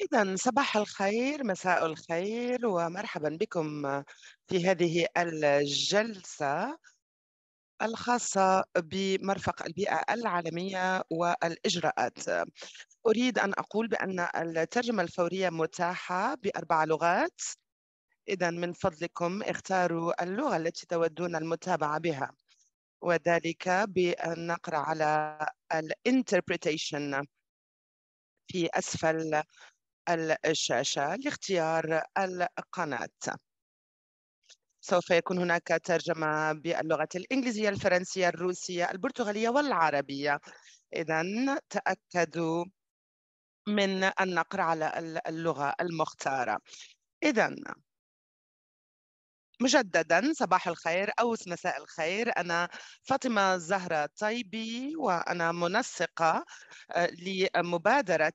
إذا صباح الخير مساء الخير ومرحبا بكم في هذه الجلسة الخاصة بمرفق البيئة العالمية والإجراءات أريد أن أقول بأن الترجمة الفورية متاحة بأربع لغات إذا من فضلكم اختاروا اللغة التي تودون المتابعة بها وذلك بأن نقرأ على الانتربريتيشن في أسفل الشاشة لاختيار القناة سوف يكون هناك ترجمة باللغة الإنجليزية الفرنسية الروسية البرتغالية والعربية إذا تأكدوا من النقر على اللغة المختارة إذا مجددا صباح الخير أو مساء الخير أنا فاطمة زهرة طيبي وأنا منسقة آه، لمبادرة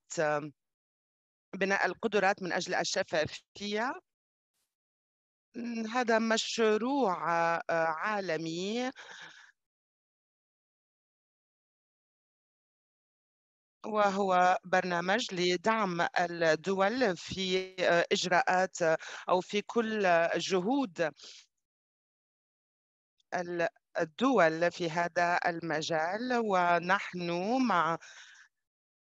بناء القدرات من أجل الشفافية هذا مشروع آه، عالمي وهو برنامج لدعم الدول في آه، إجراءات آه، أو في كل جهود الدول في هذا المجال ونحن مع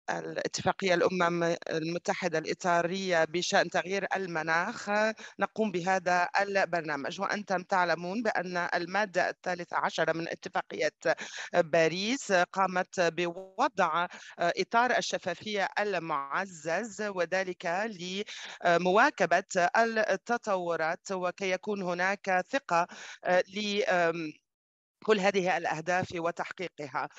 الاتفاقية الأمم المتحدة الإطارية بشأن تغيير المناخ نقوم بهذا البرنامج وأنتم تعلمون بأن المادة الثالثة عشرة من اتفاقية باريس قامت بوضع إطار الشفافية المعزز وذلك لمواكبة التطورات وكي يكون هناك ثقة ل كل هذه الأهداف وتحقيقها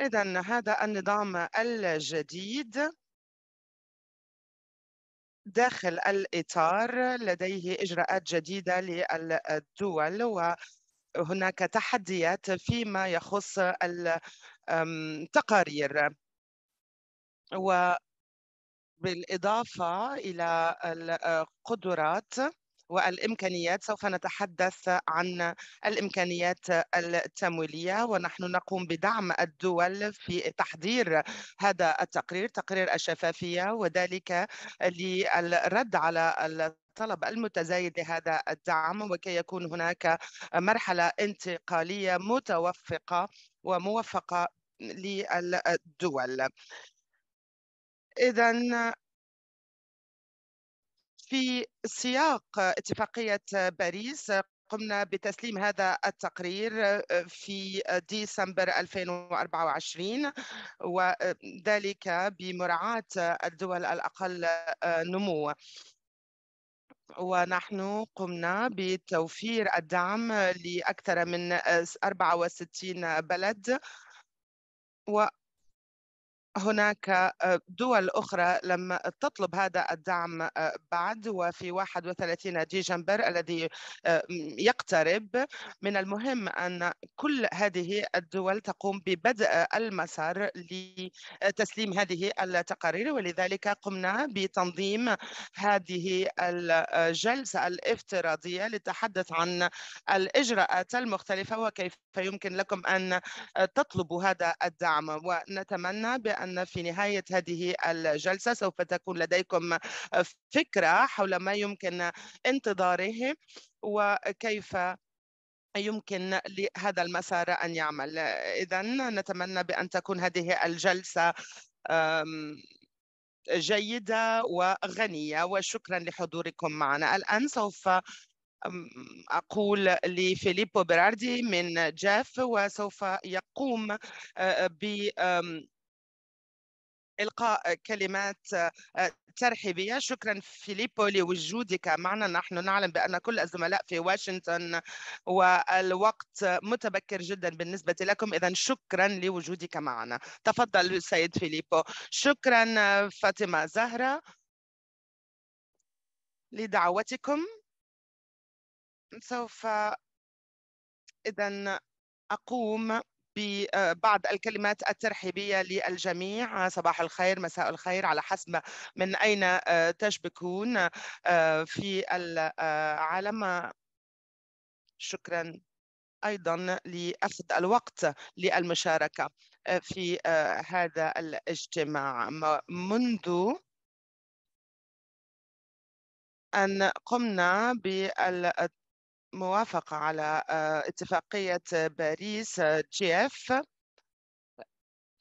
إذا هذا النظام الجديد داخل الإطار لديه إجراءات جديدة للدول وهناك تحديات فيما يخص التقارير وبالإضافة إلى القدرات والامكانيات سوف نتحدث عن الامكانيات التمويليه ونحن نقوم بدعم الدول في تحضير هذا التقرير تقرير الشفافيه وذلك للرد على الطلب المتزايد لهذا الدعم وكي يكون هناك مرحله انتقاليه متوفقه وموفقه للدول اذا في سياق اتفاقية باريس قمنا بتسليم هذا التقرير آه، في ديسمبر 2024 وذلك بمراعاة الدول الأقل آه، نمو ونحن قمنا بتوفير الدعم لأكثر من 64 آه، بلد و هناك آه، دول أخرى لم تطلب هذا الدعم آه، بعد وفي 31 ديسمبر الذي آه، يقترب من المهم أن كل هذه الدول تقوم ببدء المسار لتسليم هذه التقارير ولذلك قمنا بتنظيم هذه الجلسة الافتراضية للتحدث عن الإجراءات المختلفة وكيف يمكن لكم أن تطلبوا هذا الدعم ونتمنى بأن أن في نهاية هذه الجلسة سوف تكون لديكم فكرة حول ما يمكن انتظاره وكيف يمكن لهذا المسار أن يعمل إذا نتمنى بأن تكون هذه الجلسة جيدة وغنية وشكرا لحضوركم معنا الآن سوف أقول لفيليبو براردي من جاف وسوف يقوم ب إلقاء كلمات آه، ترحيبية شكرا فيليبو لوجودك معنا نحن نعلم بأن كل الزملاء في واشنطن والوقت متبكر جدا بالنسبة لكم إذا شكرا لوجودك معنا تفضل سيد فيليبو شكرا آه، فاطمة زهرة لدعوتكم سوف إذا أقوم ببعض الكلمات الترحيبية للجميع صباح الخير مساء الخير على حسب من أين آه، تشبكون آه، في العالم آه، شكرا ايضا لاخذ الوقت للمشاركه في هذا الاجتماع منذ ان قمنا بال موافقة على آه، اتفاقية آه، باريس آه، جي اف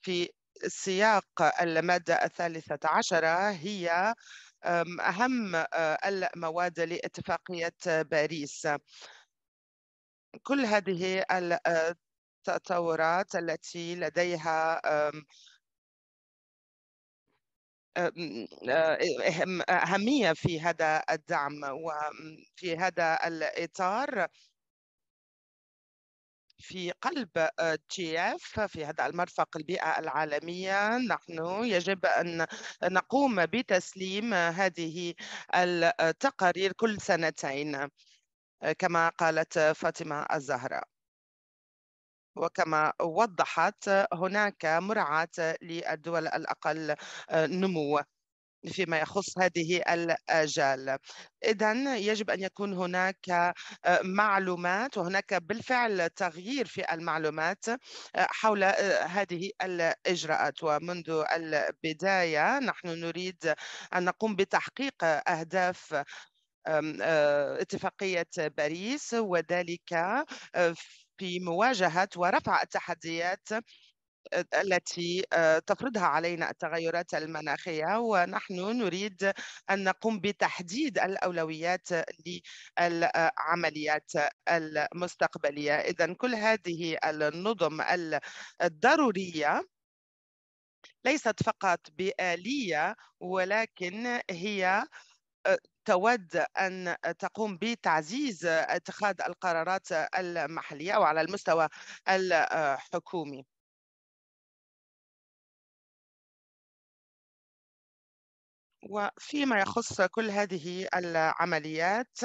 في سياق المادة الثالثة عشرة هي أهم المواد لاتفاقية باريس كل هذه التطورات التي لديها أهمية في هذا الدعم وفي هذا الإطار في قلب جي اف في هذا المرفق البيئة العالمية نحن يجب أن نقوم بتسليم هذه التقارير كل سنتين كما قالت فاطمة الزهراء وكما وضحت هناك مراعاة للدول الأقل آه، نمو فيما يخص هذه الآجال إذا يجب أن يكون هناك آه، معلومات وهناك بالفعل تغيير في المعلومات آه، حول هذه الإجراءات ومنذ البداية نحن نريد أن نقوم بتحقيق أهداف اتفاقية باريس وذلك في مواجهة ورفع التحديات التي آه، تفرضها علينا التغيرات المناخية ونحن نريد أن نقوم بتحديد الأولويات للعمليات المستقبلية إذا كل هذه النظم الضرورية ليست فقط بآلية ولكن هي آه، تود أن تقوم بتعزيز اتخاذ القرارات المحلية وعلى المستوى الحكومي وفيما يخص كل هذه العمليات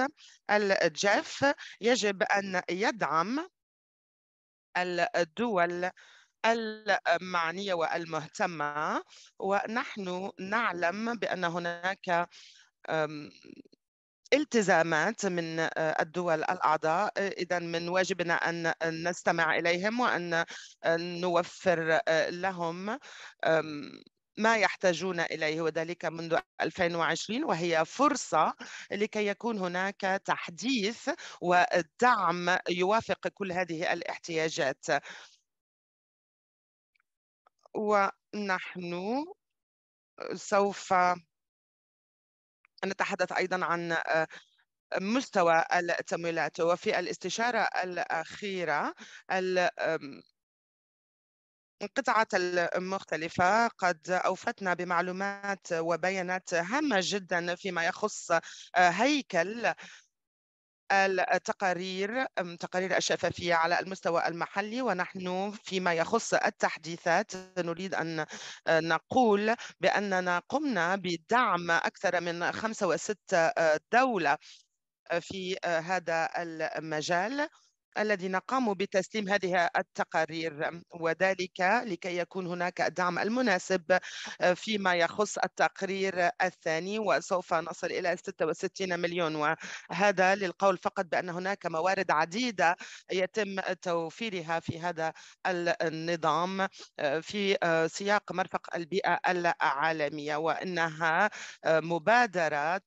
الجاف يجب أن يدعم الدول المعنية والمهتمة ونحن نعلم بأن هناك التزامات من آه، الدول الأعضاء آه، إذا من واجبنا أن نستمع إليهم وأن آه، نوفر لهم ما يحتاجون إليه وذلك منذ 2020 وهي فرصة لكي يكون هناك تحديث ودعم يوافق كل هذه الاحتياجات ونحن سوف نتحدث أيضا عن آه، مستوى التمويلات وفي الاستشارة الأخيرة القطاعات المختلفة قد أوفتنا بمعلومات وبيانات هامة جدا فيما يخص آه، هيكل التقارير تقارير الشفافية على المستوى المحلي ونحن فيما يخص التحديثات نريد أن آه، نقول بأننا قمنا بدعم أكثر من خمسة وستة آه، دولة آه، في هذا المجال الذين قاموا بتسليم هذه التقارير وذلك لكي يكون هناك الدعم المناسب آه، فيما يخص التقرير الثاني وسوف نصل إلى 66 مليون وهذا للقول فقط بأن هناك موارد عديدة يتم توفيرها في هذا النظام آه، في آه، سياق مرفق البيئة العالمية وإنها مبادرة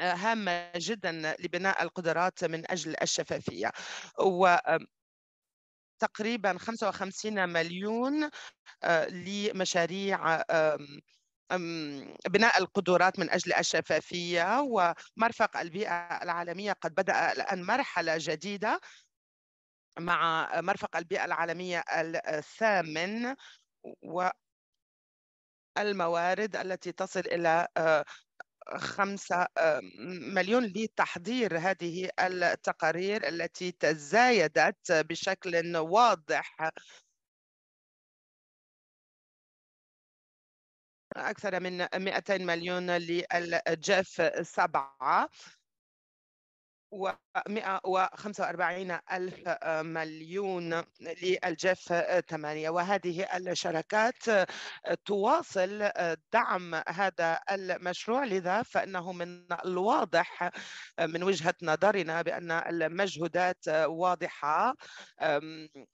هامة جدا لبناء القدرات من أجل الشفافية و تقريبا 55 مليون آه، لمشاريع بناء القدرات من أجل الشفافية ومرفق البيئة العالمية قد بدأ الآن مرحلة جديدة مع مرفق البيئة العالمية الثامن و الموارد التي تصل إلى آه، خمسة آه، مليون لتحضير هذه التقارير التي تزايدت بشكل واضح أكثر من 200 مليون للجاف سبعة و145 ألف مليون للجيف 8 وهذه الشركات تواصل دعم هذا المشروع لذا فإنه من الواضح من وجهة نظرنا بأن المجهودات واضحة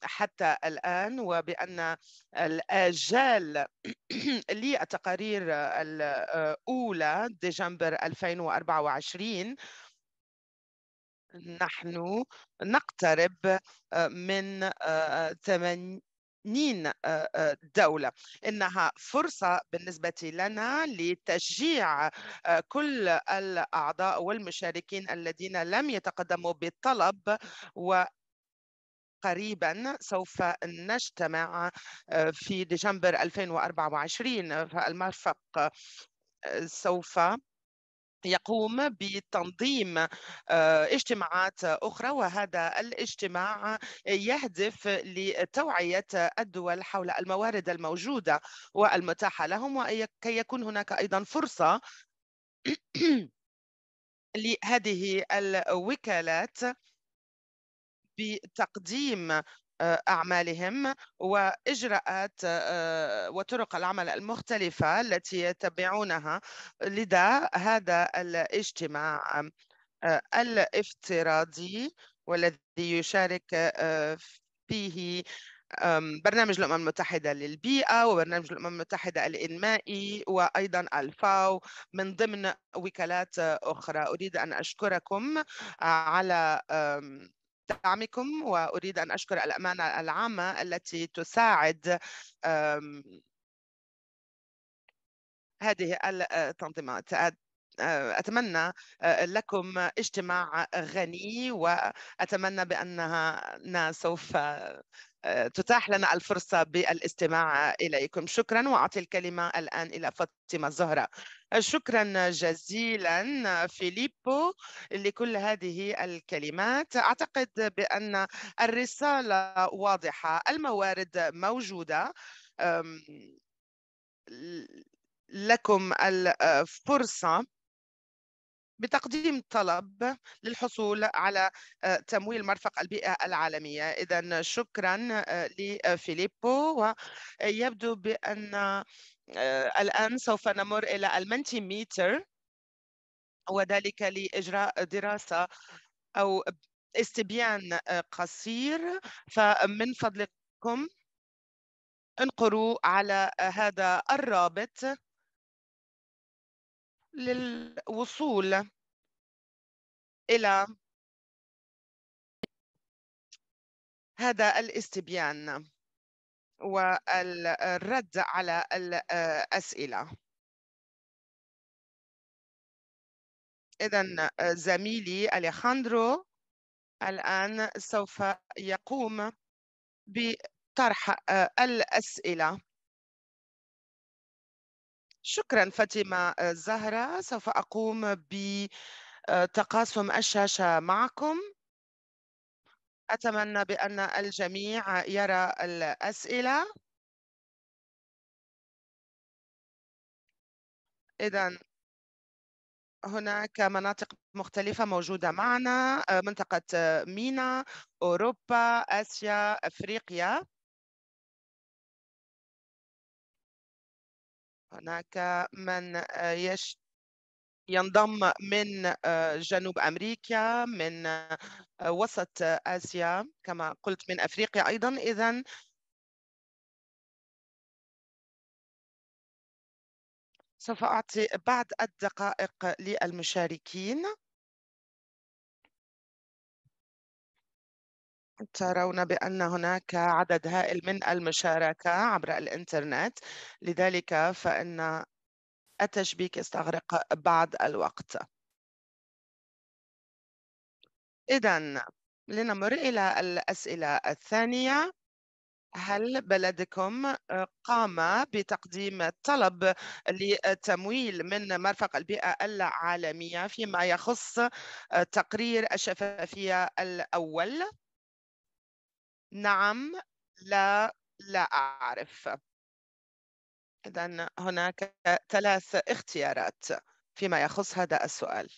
حتى الآن وبأن الآجال للتقارير الأولى ديسمبر 2024 نحن نقترب آه، من 80 آه، آه، دولة إنها فرصة بالنسبة لنا لتشجيع كل الأعضاء والمشاركين الذين لم يتقدموا بالطلب و قريبا سوف نجتمع في ديسمبر 2024 فالمرفق سوف يقوم بتنظيم آه، اجتماعات اخرى وهذا الاجتماع يهدف لتوعيه الدول حول الموارد الموجوده والمتاحه لهم وكي يكون هناك ايضا فرصه لهذه الوكالات بتقديم أعمالهم وإجراءات آه، وطرق العمل المختلفة التي يتبعونها لذا هذا الاجتماع آه، الافتراضي والذي يشارك آه، فيه برنامج الأمم المتحدة للبيئة وبرنامج الأمم المتحدة الإنمائي وأيضا الفاو من ضمن وكالات أخرى أريد أن أشكركم على دعمكم وأريد أن أشكر الأمانة العامة التي تساعد هذه التنظيمات آه، أتمنى آه، لكم اجتماع غني وأتمنى بأنها سوف آه، تتاح لنا الفرصة بالاستماع إليكم شكرا وأعطي الكلمة الآن إلى فاطمة زهرة شكرا جزيلا فيليبو لكل هذه الكلمات أعتقد بأن الرسالة واضحة الموارد موجودة لكم الفرصة بتقديم طلب للحصول على تمويل مرفق البيئة العالمية إذا شكرا لفيليبو ويبدو بأن آه، الآن سوف نمر إلى المنتيمتر وذلك لإجراء دراسة أو استبيان قصير فمن فضلكم انقروا على هذا الرابط للوصول إلى هذا الاستبيان والرد على الأسئلة إذا زميلي أليخاندرو الآن سوف يقوم بطرح الأسئلة شكرا فاطمة زهرة سوف أقوم بتقاسم الشاشة معكم أتمنى بأن الجميع يرى الأسئلة إذا هناك مناطق مختلفة موجودة معنا منطقة مينا أوروبا آسيا أفريقيا هناك من يشت ينضم من آه، جنوب أمريكا من آه، وسط آه، آسيا كما قلت من أفريقيا أيضا إذا سوف أعطي بعض الدقائق للمشاركين ترون بأن هناك عدد هائل من المشاركة عبر الإنترنت لذلك فإن التشبيك يستغرق بعض الوقت إذا لنمر إلى الأسئلة الثانية هل بلدكم قام بتقديم طلب لتمويل من مرفق البيئة العالمية فيما يخص تقرير الشفافية الأول؟ نعم، لا، لا أعرف. إذا هناك ثلاث اختيارات فيما يخص هذا السؤال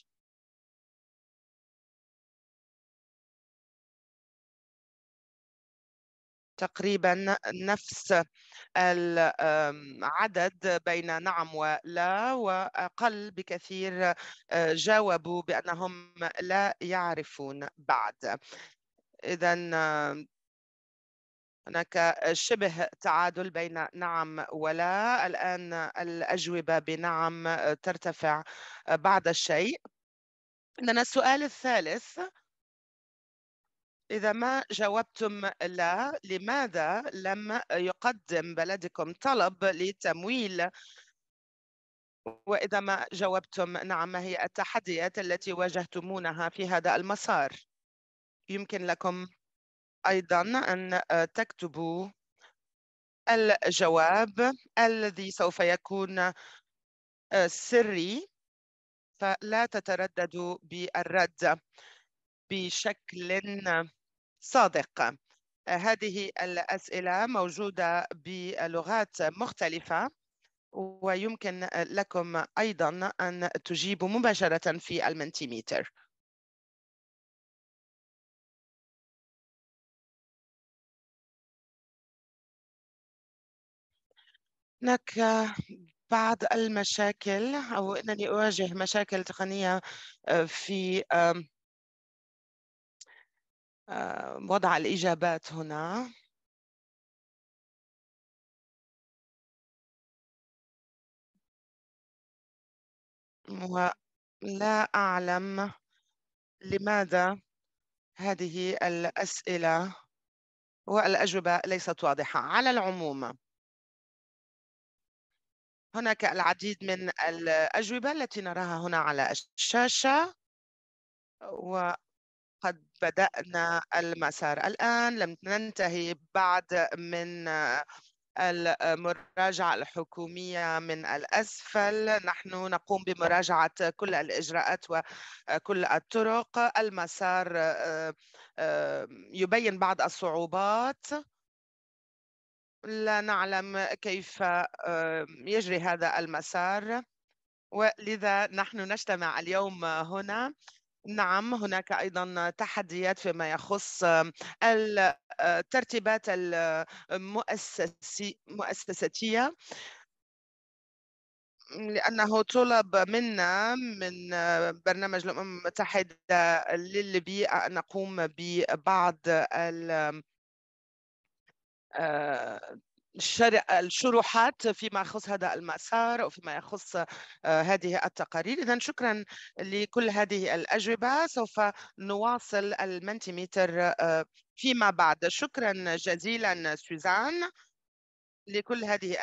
تقريبا نفس العدد بين نعم ولا وأقل بكثير آه، جاوبوا بأنهم لا يعرفون بعد إذا هناك شبه تعادل بين نعم ولا الآن الأجوبة بنعم ترتفع بعض الشيء عندنا السؤال الثالث إذا ما جاوبتم لا لماذا لم يقدم بلدكم طلب لتمويل وإذا ما جاوبتم نعم ما هي التحديات التي واجهتمونها في هذا المسار يمكن لكم أيضا أن آه، تكتبوا الجواب الذي سوف يكون آه، سري فلا تترددوا بالرد بشكل صادق آه، هذه الأسئلة موجودة بلغات مختلفة ويمكن لكم أيضا أن تجيبوا مباشرة في المنتيميتر هناك بعض المشاكل أو أنني أواجه مشاكل تقنية آه، في وضع الإجابات هنا ولا أعلم لماذا هذه الأسئلة والأجوبة ليست واضحة على العموم هناك العديد من الأجوبة التي نراها هنا على الشاشة وقد بدأنا المسار الآن لم ننتهي بعد من المراجعة الحكومية من الأسفل نحن نقوم بمراجعة كل الإجراءات وكل الطرق المسار آه، آه، يبين بعض الصعوبات لا نعلم كيف يجري هذا المسار ولذا نحن نجتمع اليوم هنا نعم هناك ايضا تحديات فيما يخص الترتيبات آه، المؤسساتيه لأنه طلب منا من آه، برنامج الأمم المتحدة للبيئة أن نقوم ببعض آه، الشروحات فيما يخص هذا المسار وفيما يخص آه، هذه التقارير إذا شكرا لكل هذه الأجوبة سوف نواصل المنتيمتر آه، فيما بعد شكرا جزيلا سوزان لكل هذه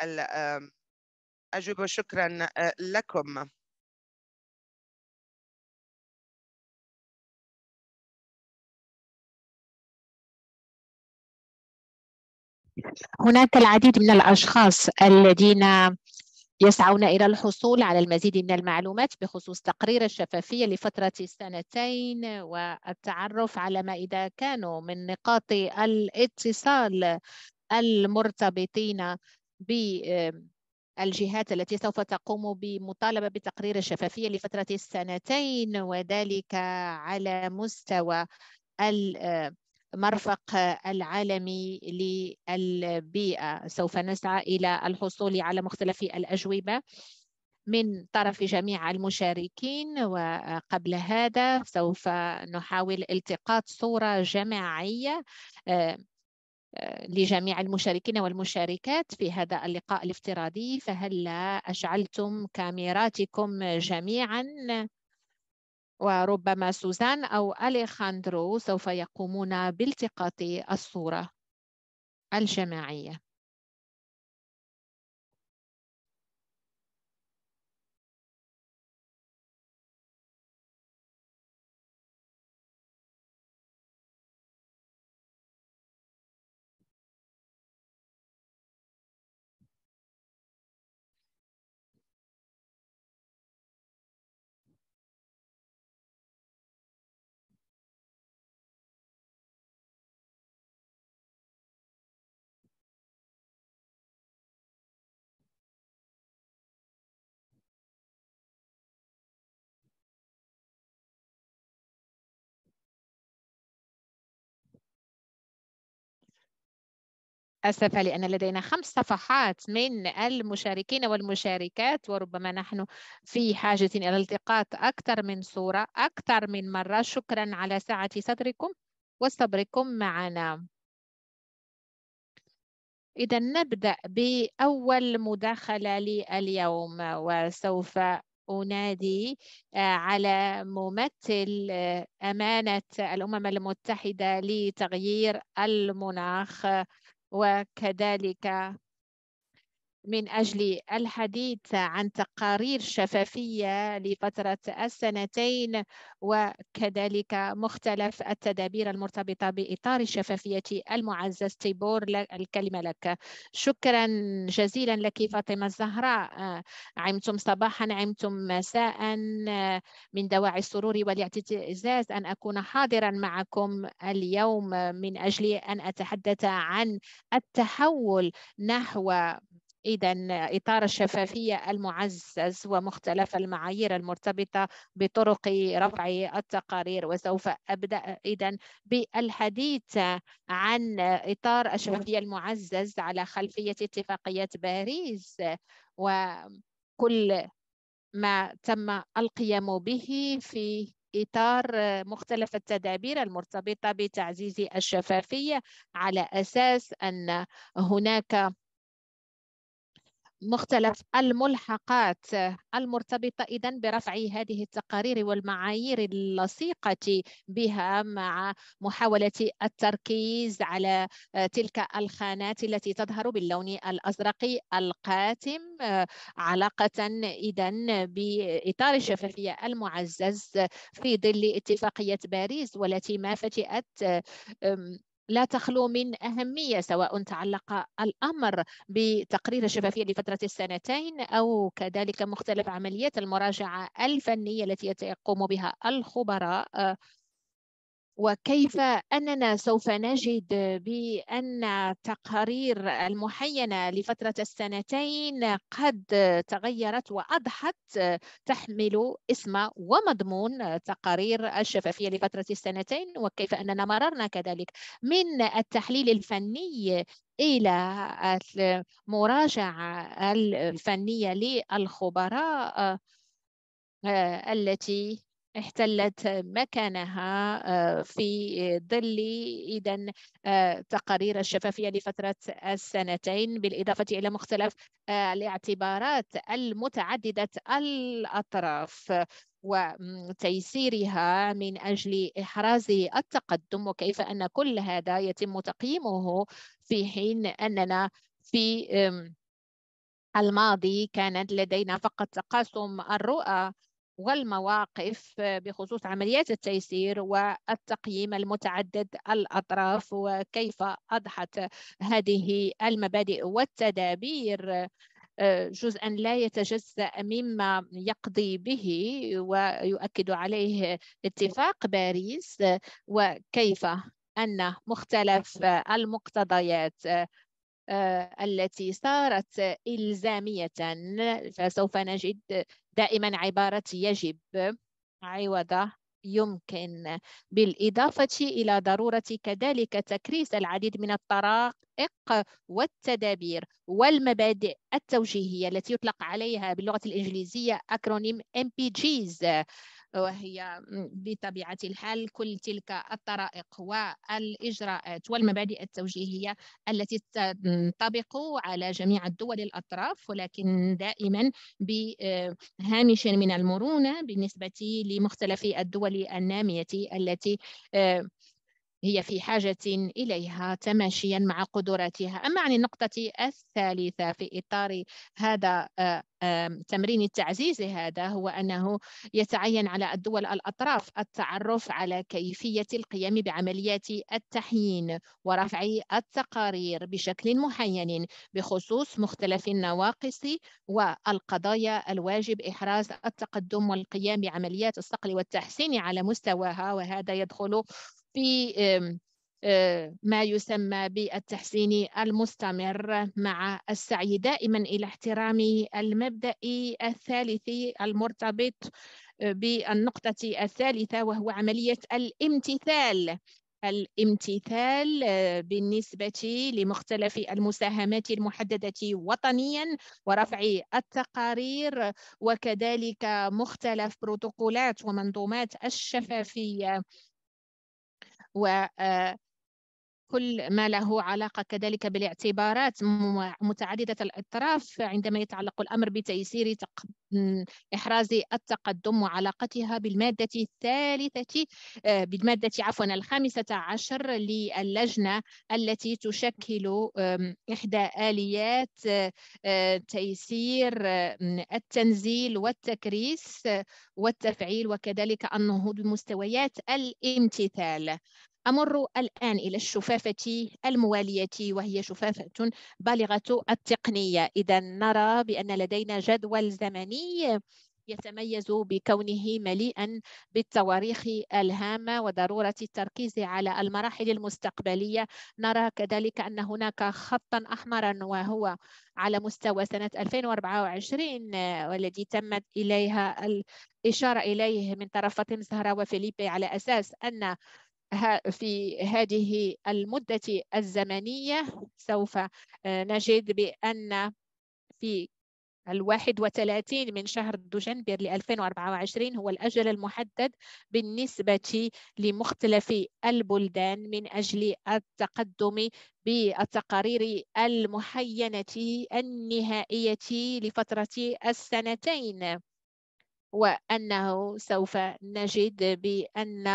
الأجوبة شكرا لكم هناك العديد من الأشخاص الذين يسعون إلى الحصول على المزيد من المعلومات بخصوص تقرير الشفافية لفترة سنتين والتعرف على ما إذا كانوا من نقاط الاتصال المرتبطين ب الجهات التي سوف تقوم بمطالبة بتقرير الشفافية لفترة السنتين وذلك على مستوى مرفق العالمي للبيئة سوف نسعى إلى الحصول على مختلف الأجوبة من طرف جميع المشاركين وقبل هذا سوف نحاول التقاط صورة جماعية آه، آه، لجميع المشاركين والمشاركات في هذا اللقاء الافتراضي فهلا أشعلتم كاميراتكم جميعاً وربما سوزان أو أليخاندرو سوف يقومون بالتقاط الصورة الجماعية أسفة لأن لدينا خمس صفحات من المشاركين والمشاركات وربما نحن في حاجة إلى التقاط أكثر من صورة أكثر من مرة شكرا على سعة صدركم وصبركم معنا إذا نبدأ بأول مداخلة لليوم وسوف أنادي آه، على ممثل آه، أمانة الأمم المتحدة لتغيير المناخ وكذلك من أجل الحديث عن تقارير شفافية لفترة السنتين وكذلك مختلف التدابير المرتبطة بإطار الشفافية المعزز تيبور الكلمة لك شكرا جزيلا لك فاطمة الزهراء آه، عمتم صباحا عمتم مساء آه، من دواعي السرور والاعتزاز أن أكون حاضرا معكم اليوم من أجل أن أتحدث عن التحول نحو إذا إطار الشفافية المعزز ومختلف المعايير المرتبطة بطرق رفع التقارير وسوف أبدأ إذا بالحديث عن إطار الشفافية المعزز على خلفية اتفاقية باريس وكل ما تم القيام به في إطار مختلف التدابير المرتبطة بتعزيز الشفافية على أساس أن هناك مختلف الملحقات المرتبطة إذا برفع هذه التقارير والمعايير اللصيقة بها مع محاولة التركيز على تلك الخانات التي تظهر باللون الأزرق القاتم علاقة إذا بإطار الشفافية المعزز في ظل اتفاقية باريس والتي ما فتئت لا تخلو من أهمية سواء تعلق الأمر بتقرير الشفافية لفترة السنتين أو كذلك مختلف عمليات المراجعة الفنية التي يقوم بها الخبراء وكيف أننا سوف نجد بأن تقارير المحينة لفترة السنتين قد تغيرت وأضحت تحمل اسم ومضمون تقارير الشفافية لفترة السنتين وكيف أننا مررنا كذلك من التحليل الفني إلى المراجعة الفنية للخبراء آه، التي احتلت مكانها آه، في ظل إذا آه، تقارير الشفافية لفترة السنتين بالإضافة إلى مختلف آه، الاعتبارات المتعددة الأطراف وتيسيرها من أجل إحراز التقدم وكيف أن كل هذا يتم تقييمه في حين أننا في الماضي كانت لدينا فقط تقاسم الرؤى والمواقف بخصوص عمليات التيسير والتقييم المتعدد الأطراف وكيف أضحت هذه المبادئ والتدابير آه، جزءا لا يتجزا مما يقضي به ويؤكد عليه اتفاق باريس وكيف ان مختلف المقتضيات آه، آه، التي صارت إلزامية فسوف نجد دائما عبارة يجب عوض يمكن بالإضافة إلى ضرورة كذلك تكريس العديد من الطرائق والتدابير والمبادئ التوجيهية التي يطلق عليها باللغة الإنجليزية أكرونيم MPGs وهي بطبيعة الحال كل تلك الطرائق والإجراءات والمبادئ التوجيهية التي تنطبق على جميع الدول الأطراف ولكن دائما بهامش من المرونة بالنسبة لمختلف الدول النامية التي هي في حاجة إليها تماشيا مع قدراتها أما عن النقطة الثالثة في إطار هذا آه، آه، تمرين التعزيز هذا هو أنه يتعين على الدول الأطراف التعرف على كيفية القيام بعمليات التحيين ورفع التقارير بشكل محين بخصوص مختلف النواقص والقضايا الواجب إحراز التقدم والقيام بعمليات الصقل والتحسين على مستواها وهذا يدخل في ما يسمى بالتحسين المستمر مع السعي دائما الى احترام المبدا الثالث المرتبط بالنقطه الثالثه وهو عمليه الامتثال الامتثال بالنسبة لمختلف المساهمات المحددة وطنيا ورفع التقارير وكذلك مختلف بروتوكولات ومنظومات الشفافية where uh, كل ما له علاقة كذلك بالاعتبارات متعددة الأطراف عندما يتعلق الأمر بتيسير إحراز التقدم وعلاقتها بالمادة الثالثة آه، بالمادة عفوا الخامسة عشر للجنة التي تشكل إحدى آليات آه، تيسير التنزيل والتكريس والتفعيل وكذلك النهوض بمستويات الامتثال أمر الآن إلى الشفافة الموالية وهي شفافة بالغة التقنية إذا نرى بأن لدينا جدول زمني يتميز بكونه مليئا بالتواريخ الهامه وضروره التركيز على المراحل المستقبليه نرى كذلك ان هناك خطا احمرا وهو على مستوى سنه 2024 والذي تمت اليها الاشاره اليه من طرف فاطمه زهرة وفيليبي على اساس ان في هذه المدة الزمنية سوف آه، نجد بأن في الواحد وثلاثين من شهر دجنبر ل 2024 هو الأجل المحدد بالنسبة لمختلف البلدان من أجل التقدم بالتقارير المحينة النهائية لفترة السنتين وأنه سوف نجد بأن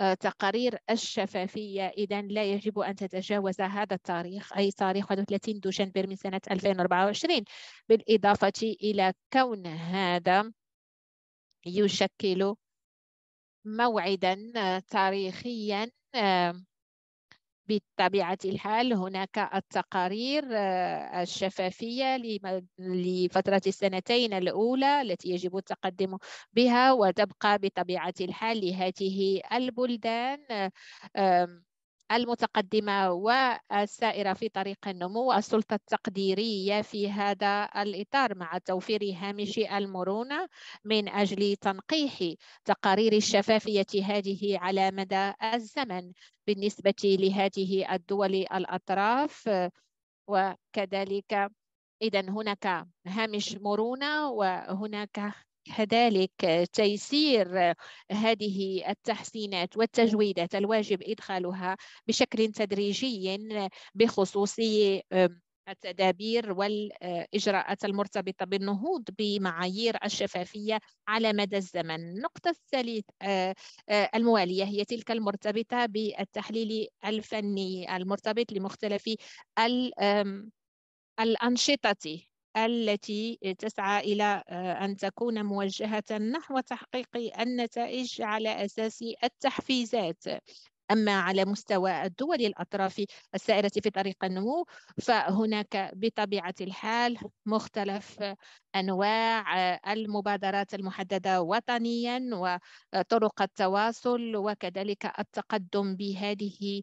آه، تقارير الشفافية إذا لا يجب أن تتجاوز هذا التاريخ أي تاريخ 31 دجنبر من سنة 2024 بالإضافة إلى كون هذا يشكل موعدا آه، تاريخيا آه، بطبيعة الحال هناك التقارير آه، الشفافية لفترة السنتين الأولى التي يجب التقدم بها وتبقى بطبيعة الحال لهذه البلدان المتقدمة والسائرة في طريق النمو السلطة التقديرية في هذا الإطار مع توفير هامش المرونة من أجل تنقيح تقارير الشفافية هذه على مدى الزمن بالنسبة لهذه الدول الأطراف وكذلك إذا هناك هامش مرونة وهناك كذلك تيسير هذه التحسينات والتجويدات الواجب إدخالها بشكل تدريجي بخصوص التدابير والإجراءات المرتبطة بالنهوض بمعايير الشفافية على مدى الزمن النقطة الثالثة آه، آه، الموالية هي تلك المرتبطة بالتحليل الفني المرتبط لمختلف الأنشطة التي تسعى إلى آه، أن تكون موجهة نحو تحقيق النتائج على أساس التحفيزات أما على مستوى الدول الأطراف السائرة في طريق النمو فهناك بطبيعة الحال مختلف أنواع آه، المبادرات المحددة وطنيا وطرق التواصل وكذلك التقدم بهذه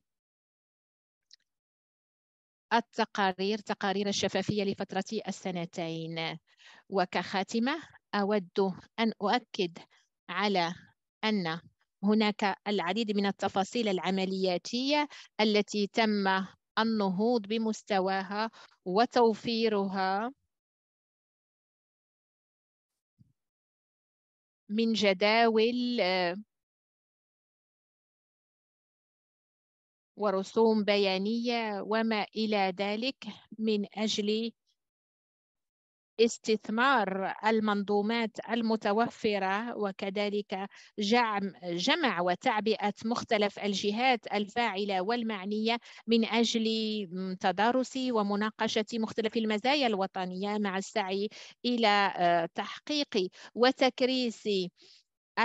التقارير تقارير الشفافية لفترة السنتين وكخاتمة أود أن أؤكد على أن هناك العديد من التفاصيل العملياتية التي تم النهوض بمستواها وتوفيرها من جداول ورسوم بيانية وما إلى ذلك من أجل استثمار المنظومات المتوفرة وكذلك جمع وتعبئة مختلف الجهات الفاعلة والمعنية من أجل تدارس ومناقشة مختلف المزايا الوطنية مع السعي إلى آه، تحقيق وتكريس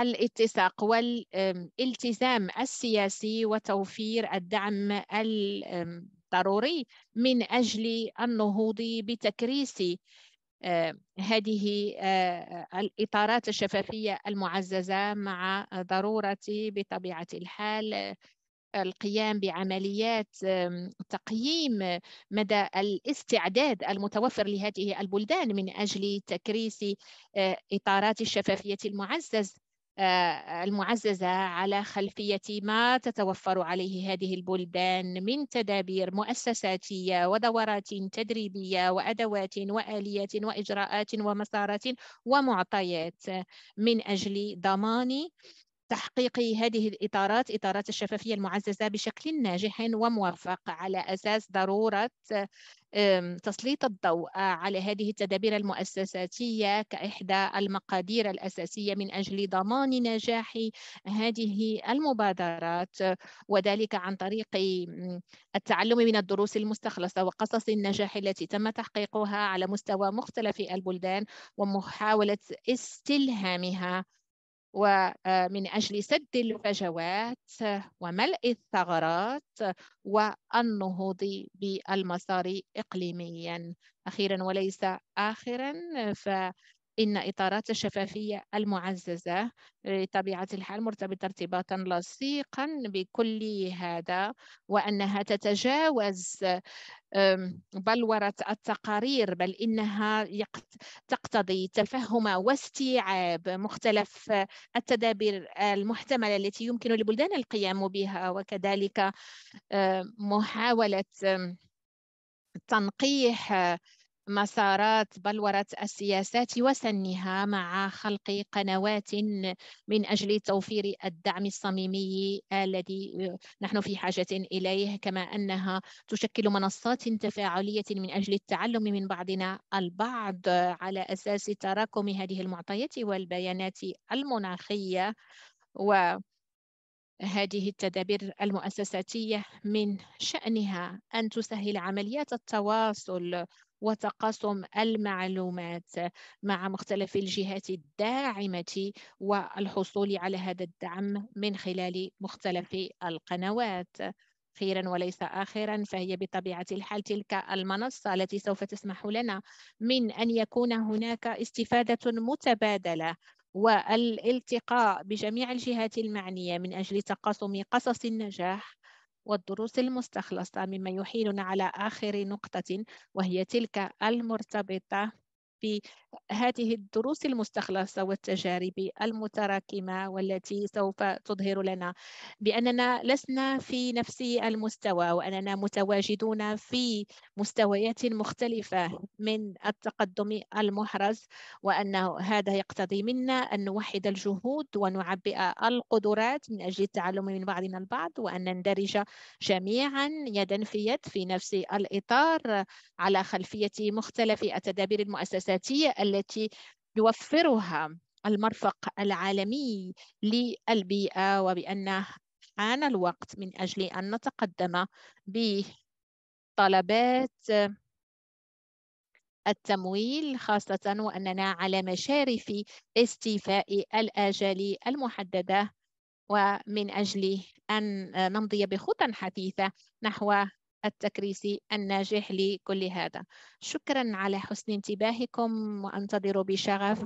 الاتساق والالتزام السياسي وتوفير الدعم الضروري من أجل النهوض بتكريس آه، هذه آه، الإطارات الشفافية المعززة مع ضرورة بطبيعة الحال آه، القيام بعمليات تقييم مدى الاستعداد المتوفر لهذه البلدان من اجل تكريس اطارات الشفافيه المعزز آه، المعززة على خلفية ما تتوفر عليه هذه البلدان من تدابير مؤسساتية ودورات تدريبية وأدوات وآليات وإجراءات ومسارات ومعطيات من أجل ضمان تحقيق هذه الإطارات إطارات الشفافية المعززة بشكل ناجح وموفق على أساس ضرورة تسليط الضوء على هذه التدابير المؤسساتية كإحدى المقادير الأساسية من أجل ضمان نجاح هذه المبادرات وذلك عن طريق التعلم من الدروس المستخلصة وقصص النجاح التي تم تحقيقها على مستوى مختلف البلدان ومحاولة استلهامها ومن أجل سد الفجوات وملء الثغرات والنهوض بالمسار إقليميا أخيرا وليس آخرا ف إن إطارات الشفافية المعززة بطبيعة الحال مرتبطة ارتباطا لصيقا بكل هذا وأنها تتجاوز بلورة التقارير بل إنها تقتضي تفهم واستيعاب مختلف التدابير المحتملة التي يمكن للبلدان القيام بها وكذلك محاولة تنقيح مسارات بلورة السياسات وسنها مع خلق قنوات من أجل توفير الدعم الصميمي الذي نحن في حاجة إليه كما أنها تشكل منصات تفاعلية من أجل التعلم من بعضنا البعض على أساس تراكم هذه المعطيات والبيانات المناخية و هذه التدابير المؤسساتية من شأنها أن تسهل عمليات التواصل وتقاسم المعلومات مع مختلف الجهات الداعمة والحصول على هذا الدعم من خلال مختلف القنوات أخيرا وليس آخرا فهي بطبيعة الحال تلك المنصة التي سوف تسمح لنا من أن يكون هناك استفادة متبادلة والالتقاء بجميع الجهات المعنية من أجل تقاسم قصص النجاح والدروس المستخلصة مما يحيلنا على آخر نقطة وهي تلك المرتبطة بهذه الدروس المستخلصة والتجارب المتراكمة والتي سوف تظهر لنا بأننا لسنا في نفس المستوى وأننا متواجدون في مستويات مختلفة من التقدم المحرز وأنه هذا يقتضي منا أن نوحد الجهود ونعبئ القدرات من أجل التعلم من بعضنا البعض وأن نندرج جميعا يدا في يد في نفس الإطار على خلفية مختلف التدابير المؤسسية الذاتية التي يوفرها المرفق العالمي للبيئة وبأن حان الوقت من أجل أن نتقدم بطلبات التمويل خاصة وأننا على مشارف استيفاء الآجال المحددة ومن أجل أن نمضي بخطى حديثة نحو التكريسي الناجح لكل هذا شكرا على حسن انتباهكم وأنتظر بشغف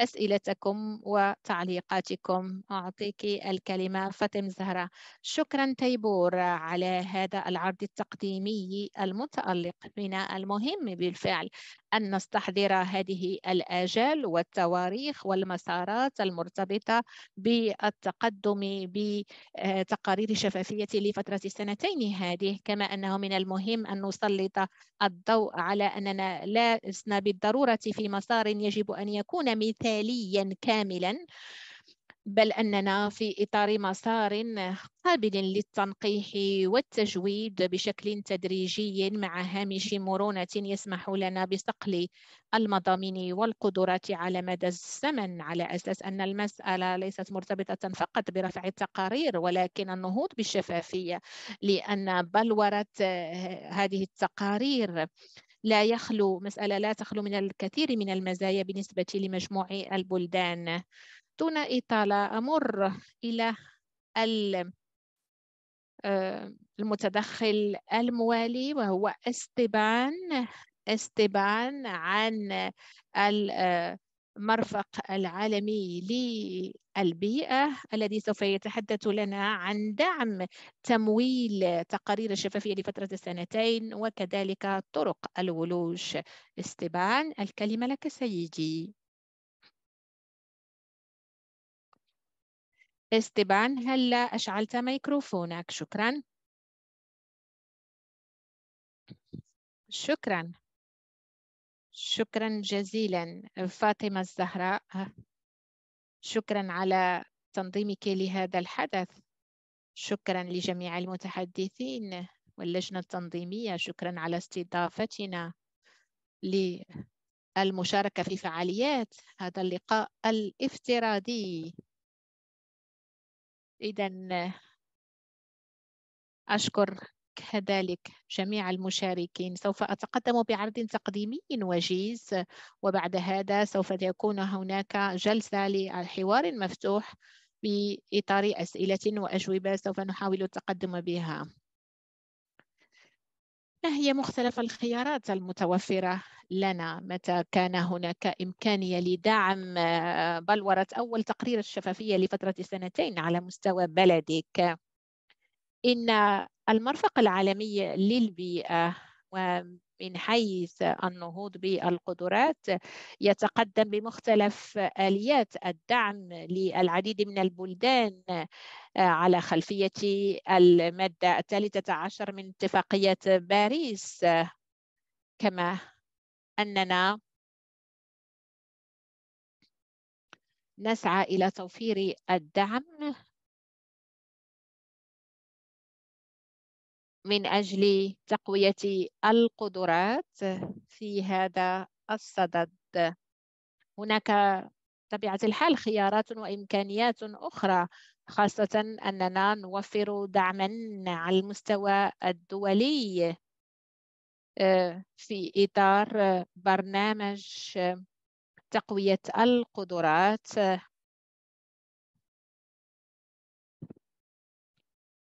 أسئلتكم وتعليقاتكم أعطيك الكلمة فاطم زهرة شكرا تيبور على هذا العرض التقديمي المتألق من المهم بالفعل أن نستحضر هذه الآجال والتواريخ والمسارات المرتبطة بالتقدم بتقارير شفافية لفترة السنتين هذه كما أن أنه من المهم أن نسلط الضوء على أننا لسنا بالضرورة في مسار يجب أن يكون مثاليا كاملا بل أننا في إطار مسار قابل للتنقيح والتجويد بشكل تدريجي مع هامش مرونة يسمح لنا بصقل المضامين والقدرات على مدى الزمن على أساس أن المسألة ليست مرتبطة فقط برفع التقارير ولكن النهوض بالشفافية لأن بلورة هذه التقارير لا يخلو مسألة لا تخلو من الكثير من المزايا بالنسبة لمجموع البلدان دون إطالة أمر إلى المتدخل الموالي وهو استبان استبان عن المرفق العالمي للبيئة الذي سوف يتحدث لنا عن دعم تمويل تقارير الشفافية لفترة السنتين وكذلك طرق الولوج استبان الكلمة لك سيدي استبان هلا أشعلت ميكروفونك شكرا شكرا شكرا جزيلا فاطمة الزهراء شكرا على تنظيمك لهذا الحدث شكرا لجميع المتحدثين واللجنة التنظيمية شكرا على استضافتنا للمشاركة في فعاليات هذا اللقاء الافتراضي إذا أشكر كذلك جميع المشاركين سوف أتقدم بعرض تقديمي وجيز وبعد هذا سوف يكون هناك جلسة لحوار مفتوح بإطار أسئلة وأجوبة سوف نحاول التقدم بها ما هي مختلف الخيارات المتوفرة لنا متى كان هناك إمكانية لدعم آه، بلورة أول تقرير الشفافية لفترة سنتين على مستوى بلدك؟ إن المرفق العالمي للبيئة من حيث النهوض بالقدرات يتقدم بمختلف آليات الدعم للعديد من البلدان آه، على خلفية المادة الثالثة عشر من اتفاقية باريس آه، كما أننا نسعى إلى توفير الدعم من أجل تقوية القدرات في هذا الصدد هناك طبيعة الحال خيارات وإمكانيات أخرى خاصة أننا نوفر دعما على المستوى الدولي آه، في إطار برنامج تقوية القدرات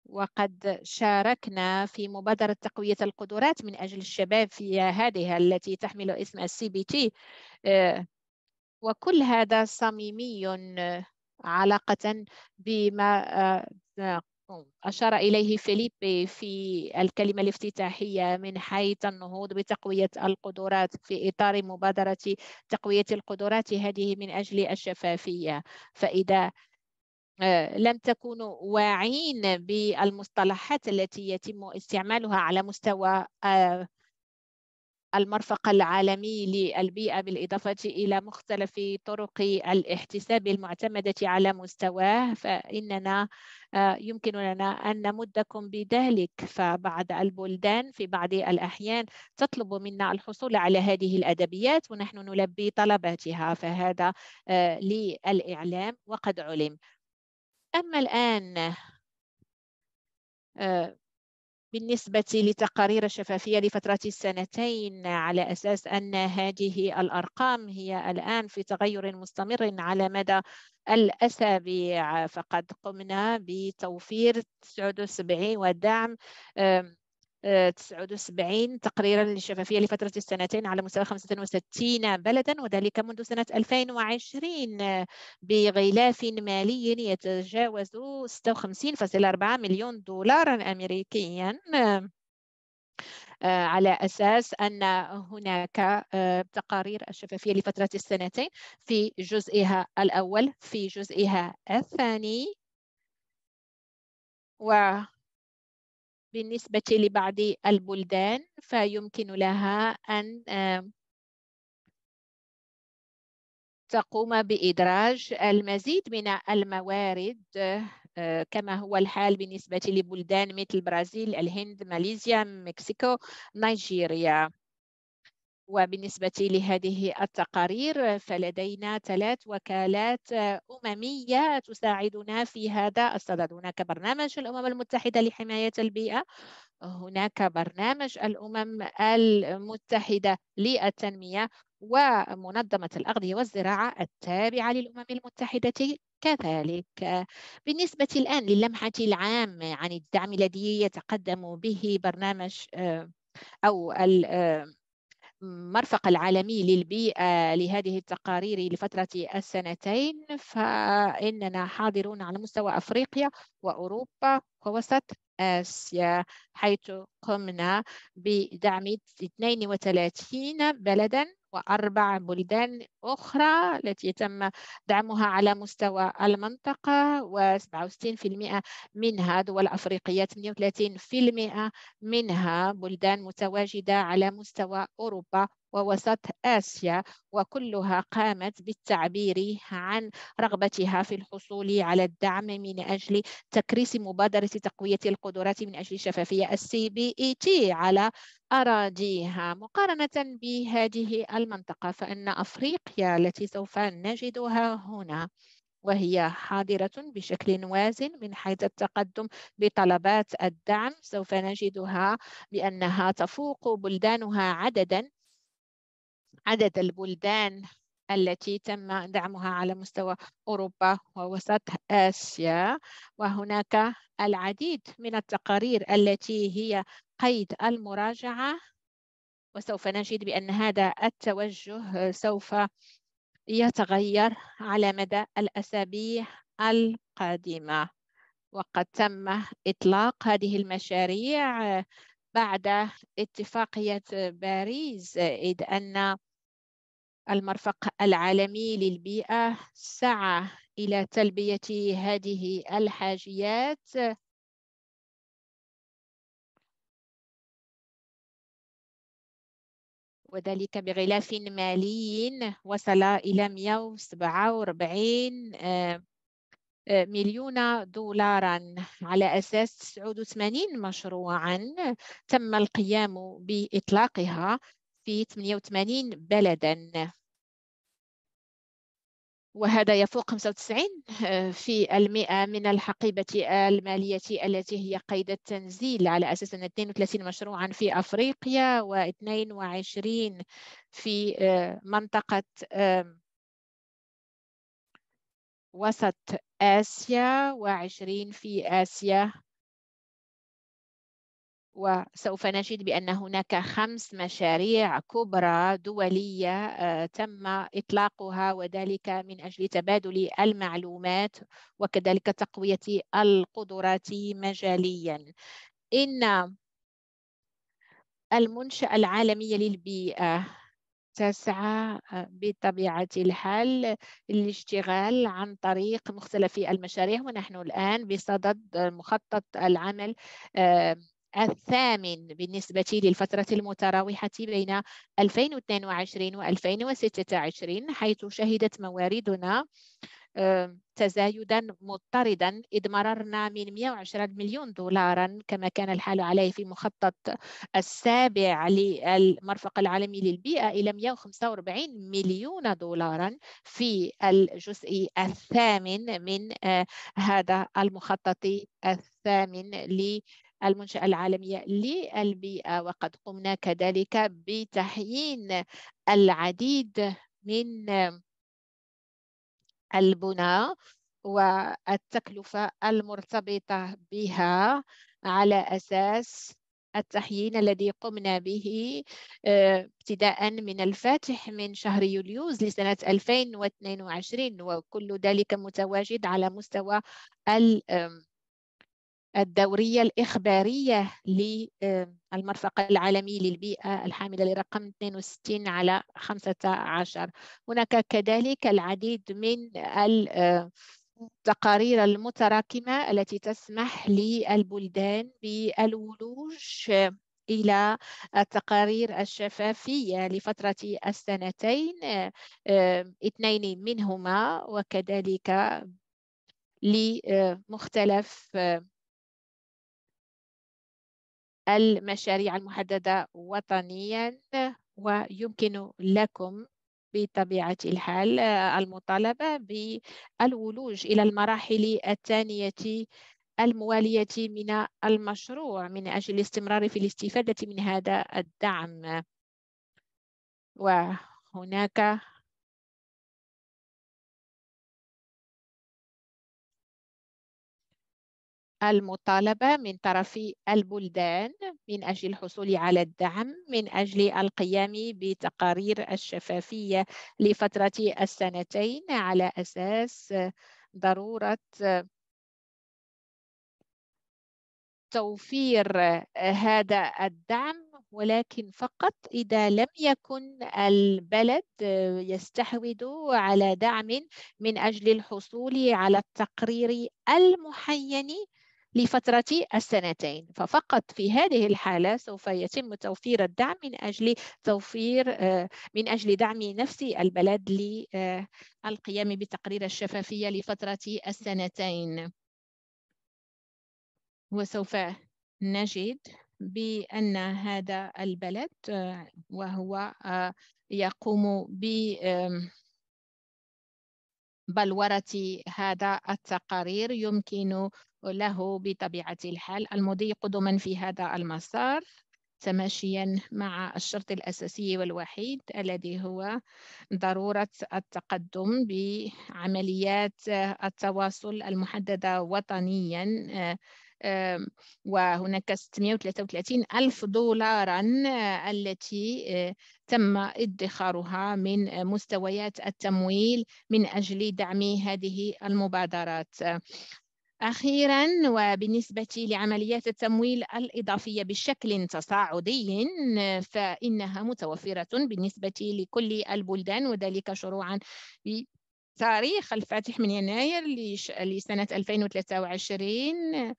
وقد شاركنا في مبادرة تقوية القدرات من أجل الشباب في هذه التي تحمل اسم السي بي تي آه، وكل هذا صميمي آه، علاقة بما آه، أشار إليه فيليب في الكلمة الافتتاحية من حيث النهوض بتقوية القدرات في إطار مبادرة تقوية القدرات هذه من أجل الشفافية فإذا آه، لم تكونوا واعين بالمصطلحات التي يتم استعمالها على مستوى آه، المرفق العالمي للبيئة بالإضافة إلى مختلف طرق الاحتساب المعتمدة على مستواه فإننا آه، يمكننا أن نمدكم بذلك فبعض البلدان في بعض الأحيان تطلب منا الحصول على هذه الأدبيات ونحن نلبي طلباتها فهذا للإعلام وقد علم أما الآن آه، بالنسبة لتقارير الشفافية لفترة السنتين على أساس أن هذه الأرقام هي الآن في تغير مستمر على مدى الأسابيع فقد قمنا بتوفير 79 ودعم 79 تقريرا للشفافية لفترة السنتين على مستوى 65 بلدا وذلك منذ سنة 2020 بغلاف مالي يتجاوز 56.4 مليون دولارا أمريكيا آه، على أساس أن هناك آه، تقارير الشفافية لفترة السنتين في جزئها الأول في جزئها الثاني و بالنسبة لبعض البلدان فيمكن لها أن تقوم بإدراج المزيد من الموارد آه، كما هو الحال بالنسبة لبلدان مثل البرازيل، الهند، ماليزيا، مكسيكو، نيجيريا. وبالنسبة لهذه التقارير فلدينا ثلاث وكالات آه، أممية تساعدنا في هذا الصدد هناك برنامج الأمم المتحدة لحماية البيئة هناك برنامج الأمم المتحدة للتنمية ومنظمة الأغذية والزراعة التابعة للأمم المتحدة كذلك بالنسبة الآن للمحة العام عن الدعم الذي يتقدم به برنامج آه، أو آه، المرفق العالمي للبيئة لهذه التقارير لفترة السنتين فإننا حاضرون على مستوى أفريقيا وأوروبا وسط آسيا حيث قمنا بدعم 32 بلداً وأربع بلدان أخرى التي تم دعمها على مستوى المنطقة و67% منها دول أفريقية 38% منها بلدان متواجدة على مستوى أوروبا ووسط آسيا وكلها قامت بالتعبير عن رغبتها في الحصول على الدعم من أجل تكريس مبادرة تقوية القدرات من أجل شفافية السي بي إي تي على أراضيها مقارنة بهذه المنطقة فإن أفريقيا التي سوف نجدها هنا وهي حاضرة بشكل وازن من حيث التقدم بطلبات الدعم سوف نجدها بأنها تفوق بلدانها عددا عدد البلدان التي تم دعمها على مستوى أوروبا ووسط آسيا وهناك العديد من التقارير التي هي قيد المراجعة وسوف نجد بأن هذا التوجه سوف يتغير على مدى الأسابيع القادمة وقد تم إطلاق هذه المشاريع بعد اتفاقية باريس إذ أن المرفق العالمي للبيئة سعى إلى تلبية هذه الحاجيات وذلك بغلاف مالي وصل إلى 147 آه، آه، مليون دولارا على أساس 89 مشروعا تم القيام بإطلاقها في 88 بلداً وهذا يفوق 95 في المئة من الحقيبة المالية التي هي قيد التنزيل على أساس أن 32 مشروعا في أفريقيا و22 في آه، منطقة آه، وسط آسيا و20 في آسيا وسوف نجد بأن هناك خمس مشاريع كبرى دولية آه، تم إطلاقها وذلك من أجل تبادل المعلومات وكذلك تقوية القدرات مجاليا إن المنشأة العالمية للبيئة تسعى آه، بطبيعة الحال للاشتغال عن طريق مختلف المشاريع ونحن الآن بصدد مخطط العمل آه، الثامن بالنسبة للفترة المتراوحة بين 2022 و 2026 حيث شهدت مواردنا آه، تزايدا مضطردا إذ مررنا من 110 مليون دولارا كما كان الحال عليه في مخطط السابع للمرفق العالمي للبيئة إلى 145 مليون دولارا في الجزء الثامن من آه، هذا المخطط الثامن للبيئة المنشأة العالمية للبيئة وقد قمنا كذلك بتحيين العديد من البنى والتكلفة المرتبطة بها على أساس التحيين الذي قمنا به آه، ابتداء من الفاتح من شهر يوليوز لسنة 2022 وكل ذلك متواجد على مستوى الدورية الإخبارية للمرفق آه، العالمي للبيئة الحاملة لرقم 62 على 15 هناك كذلك العديد من آه، التقارير المتراكمة التي تسمح للبلدان بالولوج إلى التقارير الشفافية لفترة السنتين آه، اثنين منهما وكذلك لمختلف المشاريع المحددة وطنيا ويمكن لكم بطبيعة الحال آه، المطالبة بالولوج إلى المراحل الثانية الموالية من المشروع من أجل الاستمرار في الاستفادة من هذا الدعم وهناك المطالبة من طرف البلدان من أجل الحصول على الدعم من أجل القيام بتقارير الشفافية لفترة السنتين على أساس ضرورة توفير هذا الدعم ولكن فقط إذا لم يكن البلد يستحوذ على دعم من أجل الحصول على التقرير المحين لفترة السنتين ففقط في هذه الحالة سوف يتم توفير الدعم من أجل توفير آه، من أجل دعم نفس البلد للقيام آه، بتقرير الشفافية لفترة السنتين وسوف نجد بأن هذا البلد آه، وهو يقوم ب بلورة هذا التقارير يمكن له بطبيعة الحال المضي قدما في هذا المسار تماشيا مع الشرط الأساسي والوحيد الذي هو ضرورة التقدم بعمليات التواصل المحددة وطنيا آه، وهناك 633 ألف دولارا آه، التي آه، تم ادخارها من مستويات التمويل من أجل دعم هذه المبادرات أخيرا وبالنسبة لعمليات التمويل الإضافية بشكل تصاعدي فإنها متوفرة بالنسبة لكل البلدان وذلك شروعا تاريخ الفاتح من يناير لسنة 2023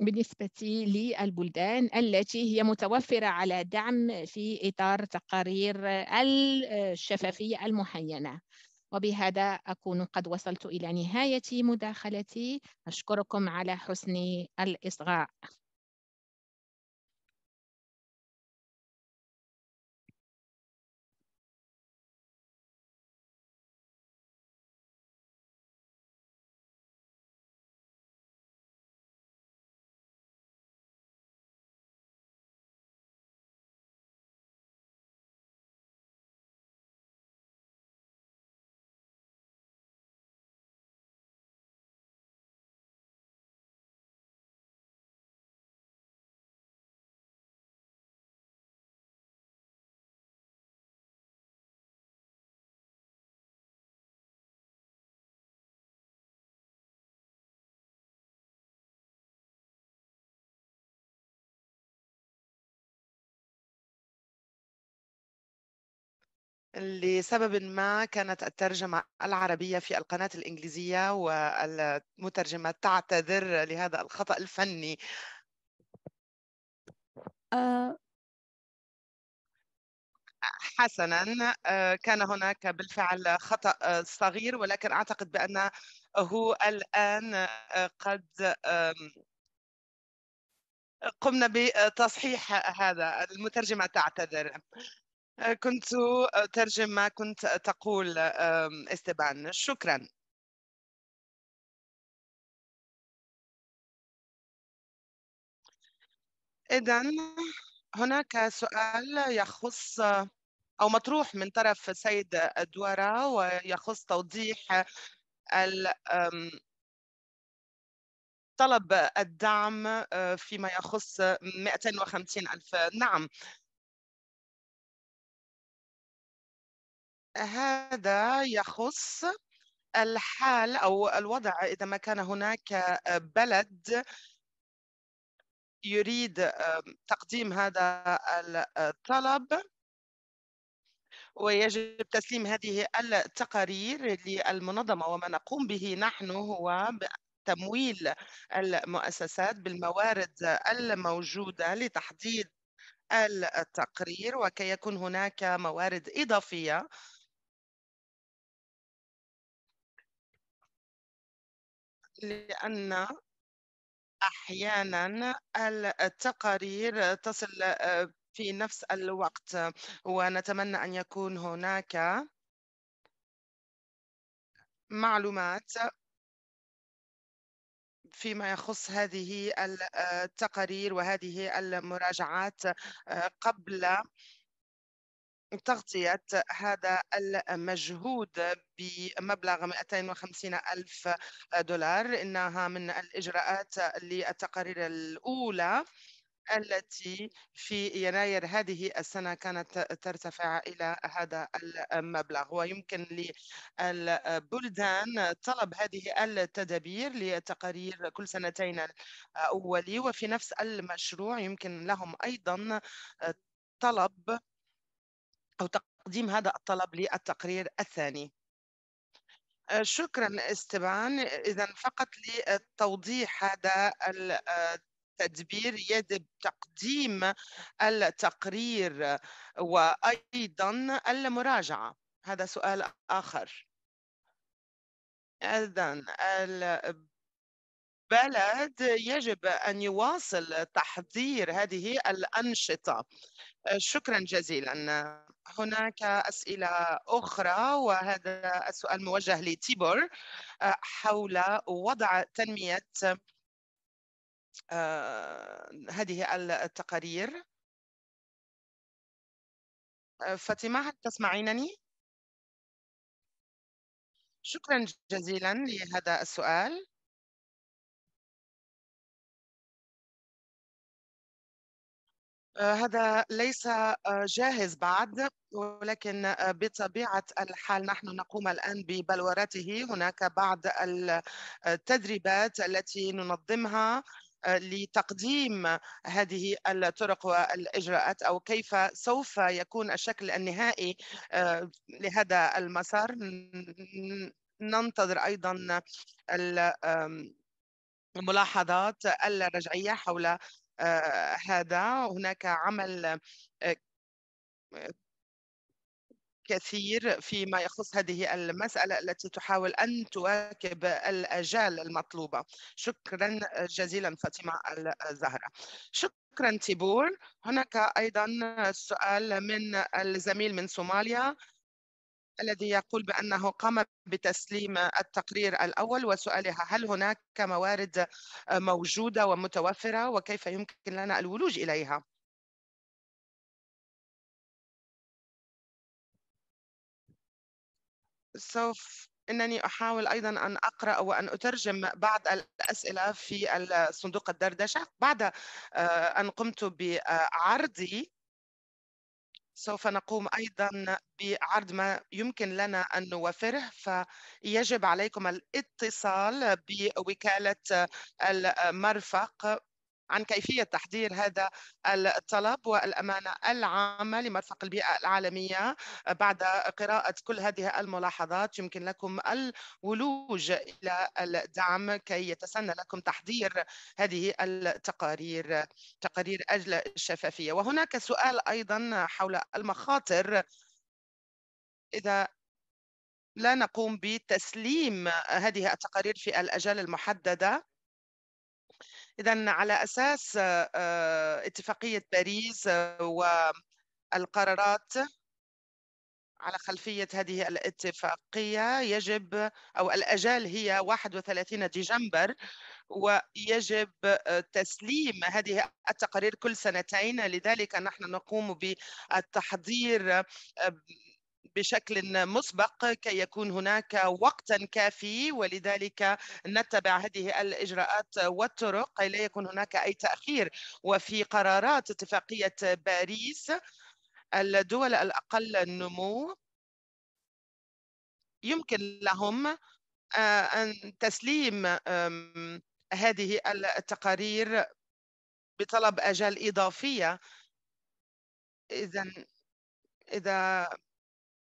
بالنسبة للبلدان التي هي متوفرة على دعم في إطار تقارير الشفافية المحينة وبهذا أكون قد وصلت إلى نهاية مداخلتي أشكركم على حسن الإصغاء لسبب ما كانت الترجمة العربية في القناة الإنجليزية والمترجمة تعتذر لهذا الخطأ الفني آه. حسنا آه، كان هناك بالفعل خطأ آه، صغير ولكن أعتقد بأنه الآن قد قمنا بتصحيح هذا المترجمة تعتذر آه، كنت آه، ترجم ما كنت آه، تقول استبان شكرا إذا هناك سؤال يخص أو مطروح من طرف سيد دوارا ويخص توضيح طلب الدعم فيما يخص 250 ألف نعم هذا يخص الحال أو الوضع إذا ما كان هناك بلد يريد تقديم هذا الطلب ويجب تسليم هذه التقارير للمنظمة وما نقوم به نحن هو تمويل المؤسسات بالموارد الموجودة لتحديد التقرير وكي يكون هناك موارد إضافية لأن أحيانا التقارير تصل آه، في نفس الوقت ونتمنى أن يكون هناك معلومات فيما يخص هذه آه، التقارير وهذه المراجعات آه، قبل تغطية هذا المجهود بمبلغ 250 ألف دولار إنها من الإجراءات للتقارير الأولى التي في يناير هذه السنة كانت ترتفع إلى هذا المبلغ ويمكن للبلدان طلب هذه التدابير لتقارير كل سنتين الأولي وفي نفس المشروع يمكن لهم أيضا طلب أو تقديم هذا الطلب للتقرير الثاني آه، شكرا استبعان إذا فقط لتوضيح هذا التدبير آه، يجب تقديم التقرير وأيضا المراجعة هذا سؤال آخر إذا البلد يجب أن يواصل تحضير هذه الأنشطة آه، شكرا جزيلا هناك أسئلة أخرى وهذا السؤال موجه لتيبور آه، حول وضع تنمية آه، هذه التقارير فاطمة هل تسمعينني؟ شكرا جزيلا لهذا السؤال آه، هذا ليس آه، جاهز بعد ولكن آه، بطبيعة الحال نحن نقوم الآن ببلورته هناك بعض التدريبات التي ننظمها لتقديم هذه الطرق والاجراءات او كيف سوف يكون الشكل النهائي لهذا المسار ننتظر ايضا الملاحظات الرجعيه حول آه، هذا هناك عمل آه، كثير فيما يخص هذه المسألة التي تحاول أن تواكب الأجال المطلوبة شكرا جزيلا فاطمة الزهرة شكرا تيبور هناك أيضا سؤال من الزميل من صوماليا الذي يقول بأنه قام بتسليم التقرير الأول وسؤالها هل هناك موارد موجودة ومتوفرة وكيف يمكن لنا الولوج إليها؟ سوف انني احاول ايضا ان اقرا وان اترجم بعض الاسئله في صندوق الدردشه بعد آه، ان قمت بعرضي سوف نقوم أيضا بعرض ما يمكن لنا أن نوفره فيجب عليكم الاتصال بوكالة المرفق عن كيفية تحضير هذا الطلب والأمانة العامة لمرفق البيئة العالمية بعد قراءة كل هذه الملاحظات يمكن لكم الولوج إلى الدعم كي يتسنى لكم تحضير هذه التقارير تقارير أجل الشفافية وهناك سؤال أيضا حول المخاطر إذا لا نقوم بتسليم هذه التقارير في الأجال المحددة إذا على أساس آه، اتفاقية باريس آه، والقرارات على خلفية هذه الاتفاقية يجب أو الأجال هي 31 دجنبر ويجب آه، تسليم هذه التقارير كل سنتين لذلك نحن نقوم بالتحضير بشكل مسبق كي يكون هناك وقتا كافي ولذلك نتبع هذه الإجراءات والطرق كي لا يكون هناك أي تأخير وفي قرارات اتفاقية باريس الدول الأقل نمو يمكن لهم آه، أن تسليم هذه التقارير بطلب أجال إضافية إذا إذا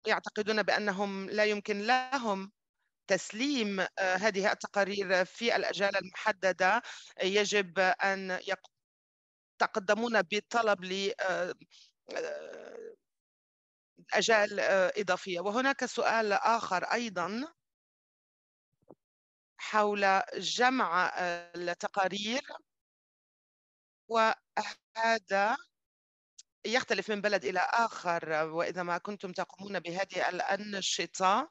يعتقدون بأنهم لا يمكن لهم تسليم آه، هذه التقارير في الأجال المحددة يجب أن يتقدمون بطلب ل آه، آه، أجال إضافية وهناك سؤال آخر أيضا حول جمع التقارير وهذا يختلف من بلد إلى آخر وإذا ما كنتم تقومون بهذه الأنشطة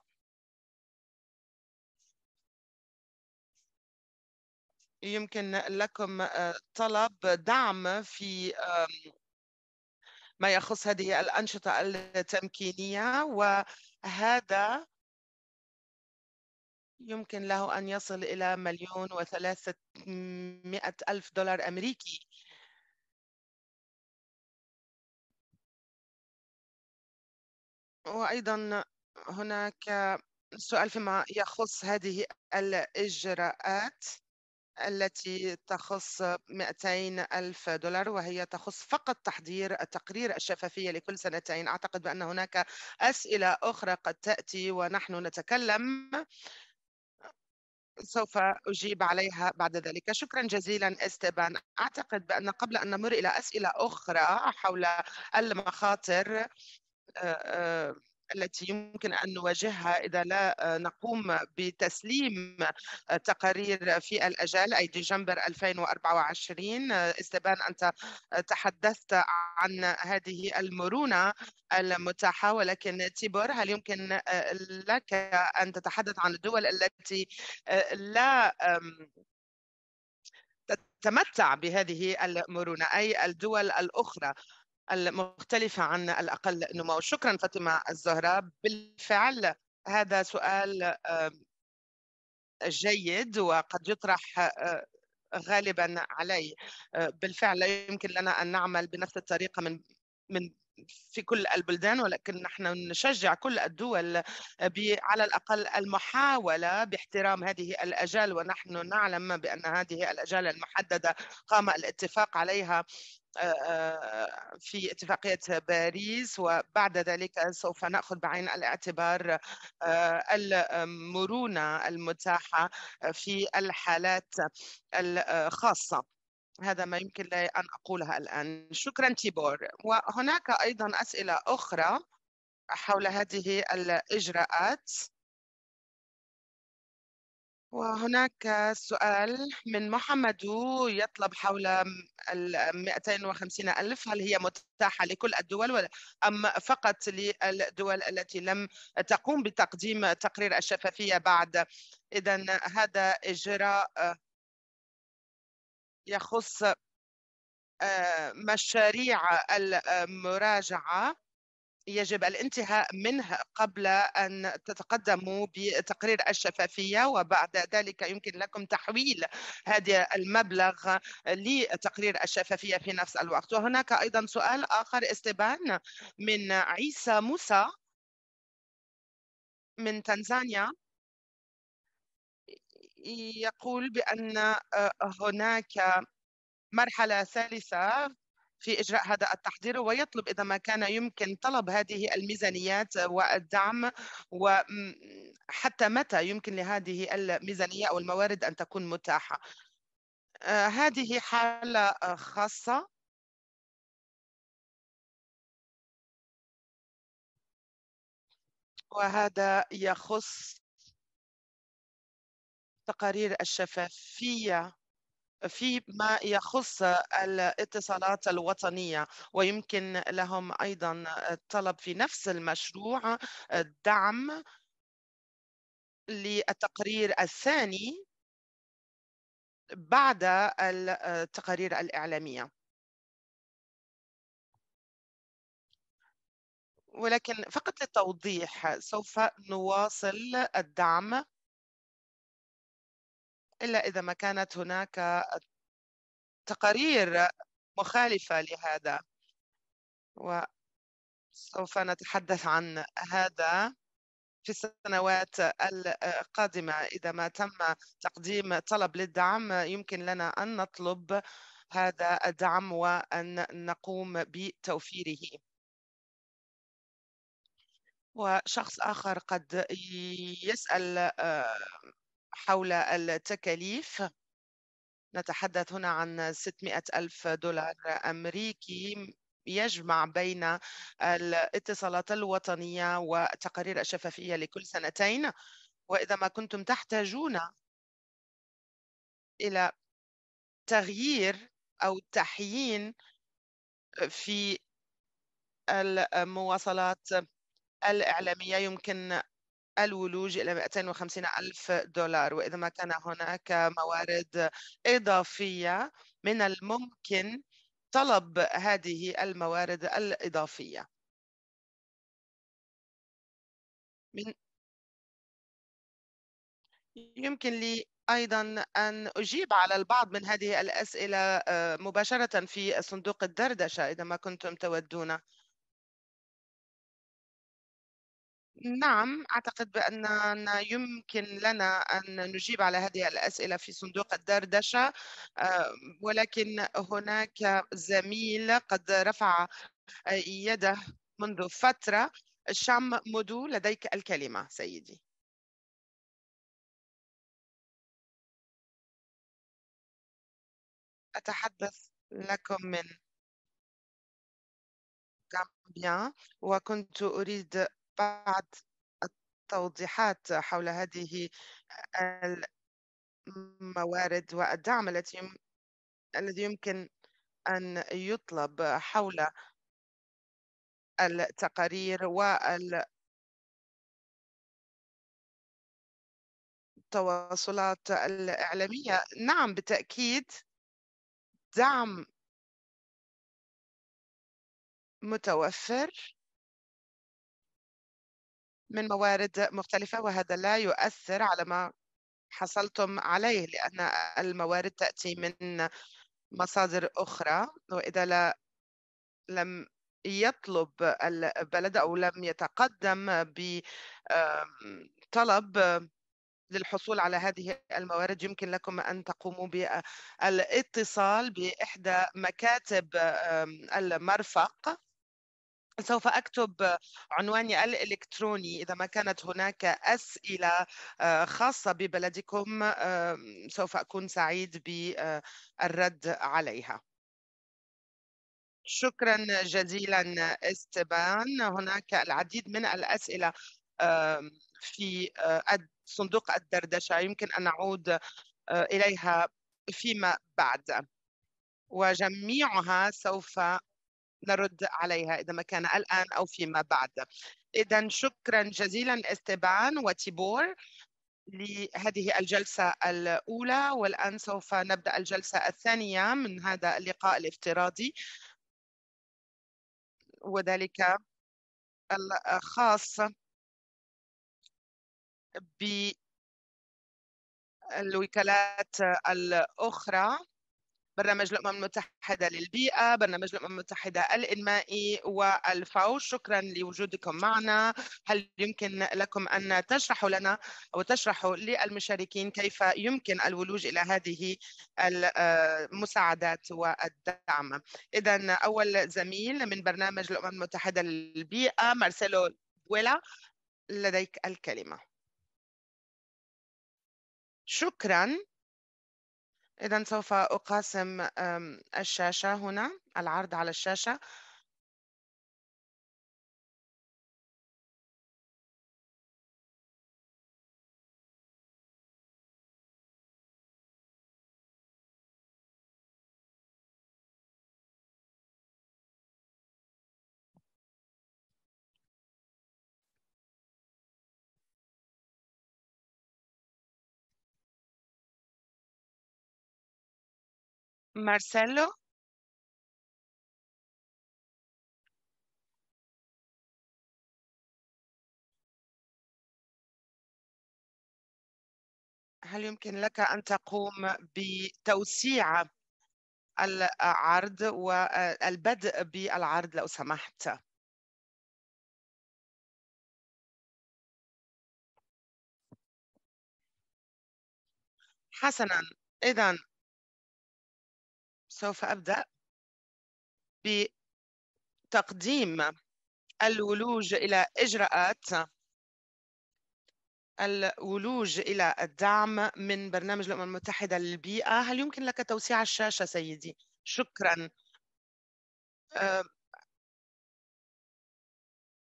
يمكن لكم آه، طلب دعم في ما يخص هذه الأنشطة التمكينية وهذا يمكن له أن يصل إلى مليون وثلاثة ألف دولار أمريكي وأيضا هناك سؤال فيما يخص هذه الإجراءات التي تخص 200 ألف دولار وهي تخص فقط تحضير التقرير الشفافية لكل سنتين أعتقد بأن هناك أسئلة أخرى قد تأتي ونحن نتكلم سوف أجيب عليها بعد ذلك شكرا جزيلا استبان أعتقد بأن قبل أن نمر إلى أسئلة أخرى حول المخاطر آه، آه، التي يمكن أن نواجهها إذا لا آه، نقوم بتسليم تقارير في الأجال أي ديسمبر 2024 استبان أنت تحدثت عن هذه المرونة المتاحة ولكن تيبور هل يمكن لك أن تتحدث عن الدول التي لا تتمتع بهذه المرونة أي الدول الأخرى المختلفة عن الأقل نمو شكرا فاطمة الزهراء بالفعل هذا سؤال جيد وقد يطرح آه، غالبا علي آه، بالفعل لا يمكن لنا أن نعمل بنفس الطريقة من من في كل البلدان ولكن نحن نشجع كل الدول على الأقل المحاولة باحترام هذه الأجال ونحن نعلم بأن هذه الأجال المحددة قام الاتفاق عليها آه، آه، في اتفاقية باريس وبعد ذلك سوف نأخذ بعين الاعتبار آه، المرونة المتاحة في الحالات الخاصة هذا ما يمكن لي أن أقولها الآن شكرا تيبور وهناك أيضا أسئلة أخرى حول هذه الإجراءات وهناك سؤال من محمد يطلب حول ال 250 ألف هل هي متاحة لكل الدول أم فقط للدول التي لم تقوم بتقديم تقرير الشفافية بعد إذا هذا إجراء يخص آه، مشاريع المراجعة يجب الانتهاء منها قبل أن تتقدموا بتقرير الشفافية وبعد ذلك يمكن لكم تحويل هذا المبلغ لتقرير الشفافية في نفس الوقت وهناك أيضا سؤال آخر استبان من عيسى موسى من تنزانيا يقول بأن آه، هناك مرحلة ثالثة في إجراء هذا التحضير ويطلب إذا ما كان يمكن طلب هذه الميزانيات والدعم وحتى متى يمكن لهذه الميزانية أو الموارد أن تكون متاحة آه، هذه حالة آه، خاصة وهذا يخص تقارير الشفافية فيما يخص الاتصالات الوطنية ويمكن لهم أيضا الطلب في نفس المشروع الدعم للتقرير الثاني بعد التقارير الإعلامية ولكن فقط للتوضيح سوف نواصل الدعم إلا إذا ما كانت هناك تقارير مخالفة لهذا وسوف نتحدث عن هذا في السنوات القادمة إذا ما تم تقديم طلب للدعم يمكن لنا أن نطلب هذا الدعم وأن نقوم بتوفيره وشخص آخر قد يسأل آه، حول التكاليف نتحدث هنا عن 600 ألف دولار أمريكي يجمع بين الاتصالات الوطنية وتقارير الشفافية لكل سنتين وإذا ما كنتم تحتاجون إلى تغيير أو تحيين في المواصلات الإعلامية يمكن الولوج إلى 250 ألف دولار وإذا ما كان هناك موارد إضافية من الممكن طلب هذه الموارد الإضافية من يمكن لي أيضا أن أجيب على البعض من هذه الأسئلة آه، مباشرة في صندوق الدردشة إذا ما كنتم تودون نعم أعتقد بأننا يمكن لنا أن نجيب على هذه الأسئلة في صندوق الدردشة آه، ولكن هناك زميل قد رفع يده منذ فترة شام مدو لديك الكلمة سيدي أتحدث لكم من غامبيا وكنت أريد بعض التوضيحات حول هذه الموارد والدعم التي الذي يمكن أن يطلب حول التقارير والتواصلات الإعلامية نعم بالتأكيد دعم متوفر من موارد مختلفة وهذا لا يؤثر على ما حصلتم عليه لأن الموارد تأتي من مصادر أخرى وإذا لا لم يطلب البلد أو لم يتقدم بطلب للحصول على هذه الموارد يمكن لكم أن تقوموا بالاتصال بإحدى مكاتب المرفق سوف أكتب عنواني الإلكتروني إذا ما كانت هناك أسئلة آه، خاصة ببلدكم سوف أكون سعيد بالرد عليها شكرا جزيلا استبان هناك العديد من الأسئلة في آه، صندوق الدردشة يمكن أن نعود آه، إليها فيما بعد وجميعها سوف نرد عليها إذا ما كان الآن أو فيما بعد إذا شكرا جزيلا استبان وتيبور لهذه الجلسة الأولى والآن سوف نبدأ الجلسة الثانية من هذا اللقاء الافتراضي وذلك الخاص بالوكالات الأخرى برنامج الأمم المتحدة للبيئة برنامج الأمم المتحدة الإنمائي والفاو شكرا لوجودكم معنا هل يمكن لكم أن تشرحوا لنا أو تشرحوا للمشاركين كيف يمكن الولوج إلى هذه المساعدات آه، والدعم إذا أول زميل من برنامج الأمم المتحدة للبيئة مارسيلو بويلا لديك الكلمة شكرا إذا سوف أقاسم الشاشة هنا العرض على الشاشة Marcelo. هل يمكن لك أن تقوم بتوسيع العرض والبدء بالعرض لو سمحت؟ حسنا إذا سوف أبدأ بتقديم الولوج إلى إجراءات الولوج إلى الدعم من برنامج الأمم المتحدة للبيئة هل يمكن لك توسيع الشاشة سيدي؟ شكرا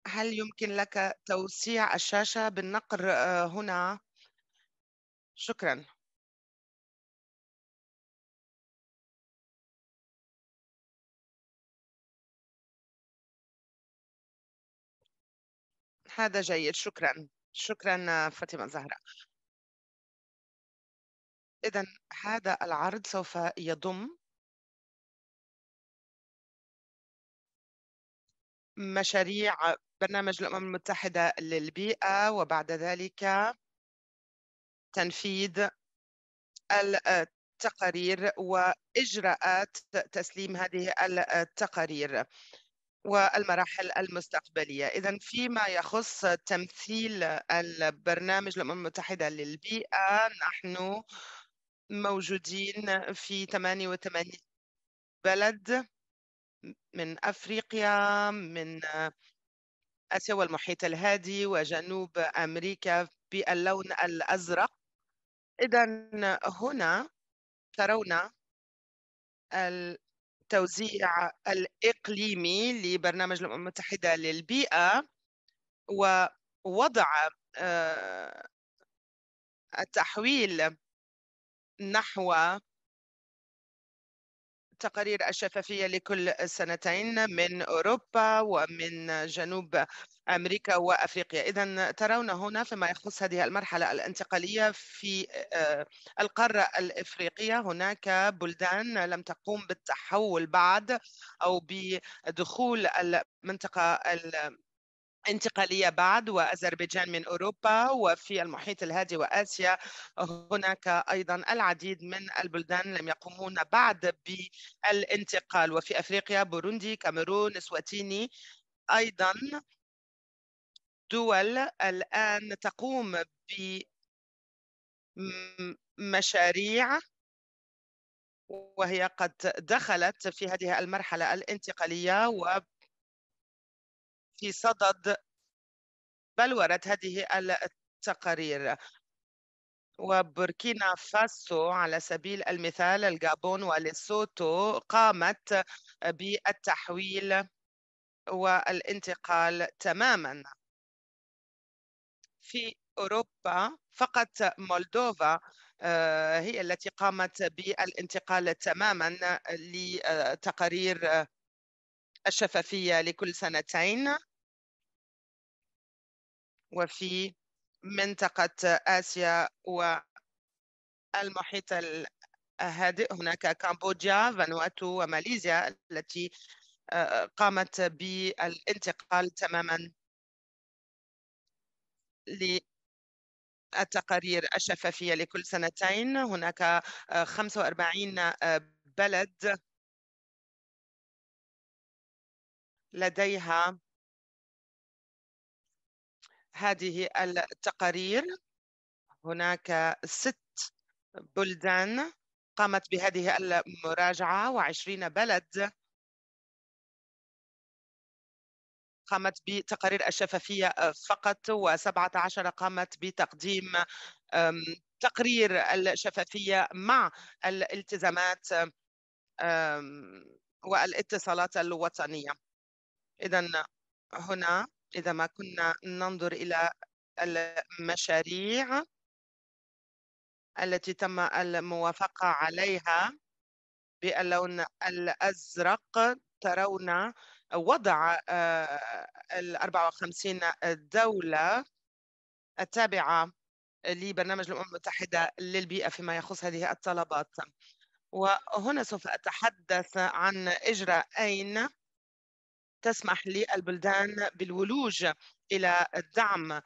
هل يمكن لك توسيع الشاشة بالنقر أه، هنا؟ شكرا هذا جيد شكرا شكرا فاطمة الزهراء إذا هذا العرض سوف يضم مشاريع برنامج الأمم المتحدة للبيئة وبعد ذلك تنفيذ التقارير وإجراءات تسليم هذه التقارير والمراحل المستقبلية إذا فيما يخص تمثيل البرنامج الأمم المتحدة للبيئة نحن موجودين في 88 بلد من أفريقيا من آسيا والمحيط الهادي وجنوب أمريكا باللون الأزرق إذا هنا ترون التوزيع الإقليمي لبرنامج الأمم المتحدة للبيئة ووضع آه، التحويل نحو تقارير الشفافية لكل سنتين من أوروبا ومن جنوب أمريكا وأفريقيا إذا ترون هنا فيما يخص هذه المرحلة الانتقالية في آه، القارة الإفريقية هناك بلدان لم تقوم بالتحول بعد أو بدخول المنطقة انتقالية بعد وأذربيجان من أوروبا وفي المحيط الهادي وآسيا هناك أيضا العديد من البلدان لم يقومون بعد بالانتقال وفي أفريقيا بوروندي كاميرون سواتيني أيضا دول الآن تقوم بمشاريع وهي قد دخلت في هذه المرحلة الانتقالية في صدد بلورة هذه التقارير وبوركينا فاسو على سبيل المثال الجابون وليسوتو قامت بالتحويل والانتقال تماما في أوروبا فقط مولدوفا آه، هي التي قامت بالانتقال تماما لتقارير الشفافية لكل سنتين وفي منطقة آسيا والمحيط الهادئ هناك كامبوديا فانواتو وماليزيا التي آه، قامت بالانتقال تماما للتقارير الشفافية لكل سنتين هناك 45 آه، آه، بلد لديها هذه التقارير هناك ست بلدان قامت بهذه المراجعة وعشرين بلد قامت بتقارير الشفافية فقط وسبعة عشر قامت بتقديم تقرير الشفافية مع الالتزامات والاتصالات الوطنية إذا هنا إذا ما كنا ننظر إلى المشاريع التي تم الموافقة عليها باللون الأزرق ترون وضع آه، ال 54 دولة التابعة لبرنامج الأمم المتحدة للبيئة فيما يخص هذه الطلبات وهنا سوف أتحدث عن إجراءين تسمح للبلدان بالولوج إلى الدعم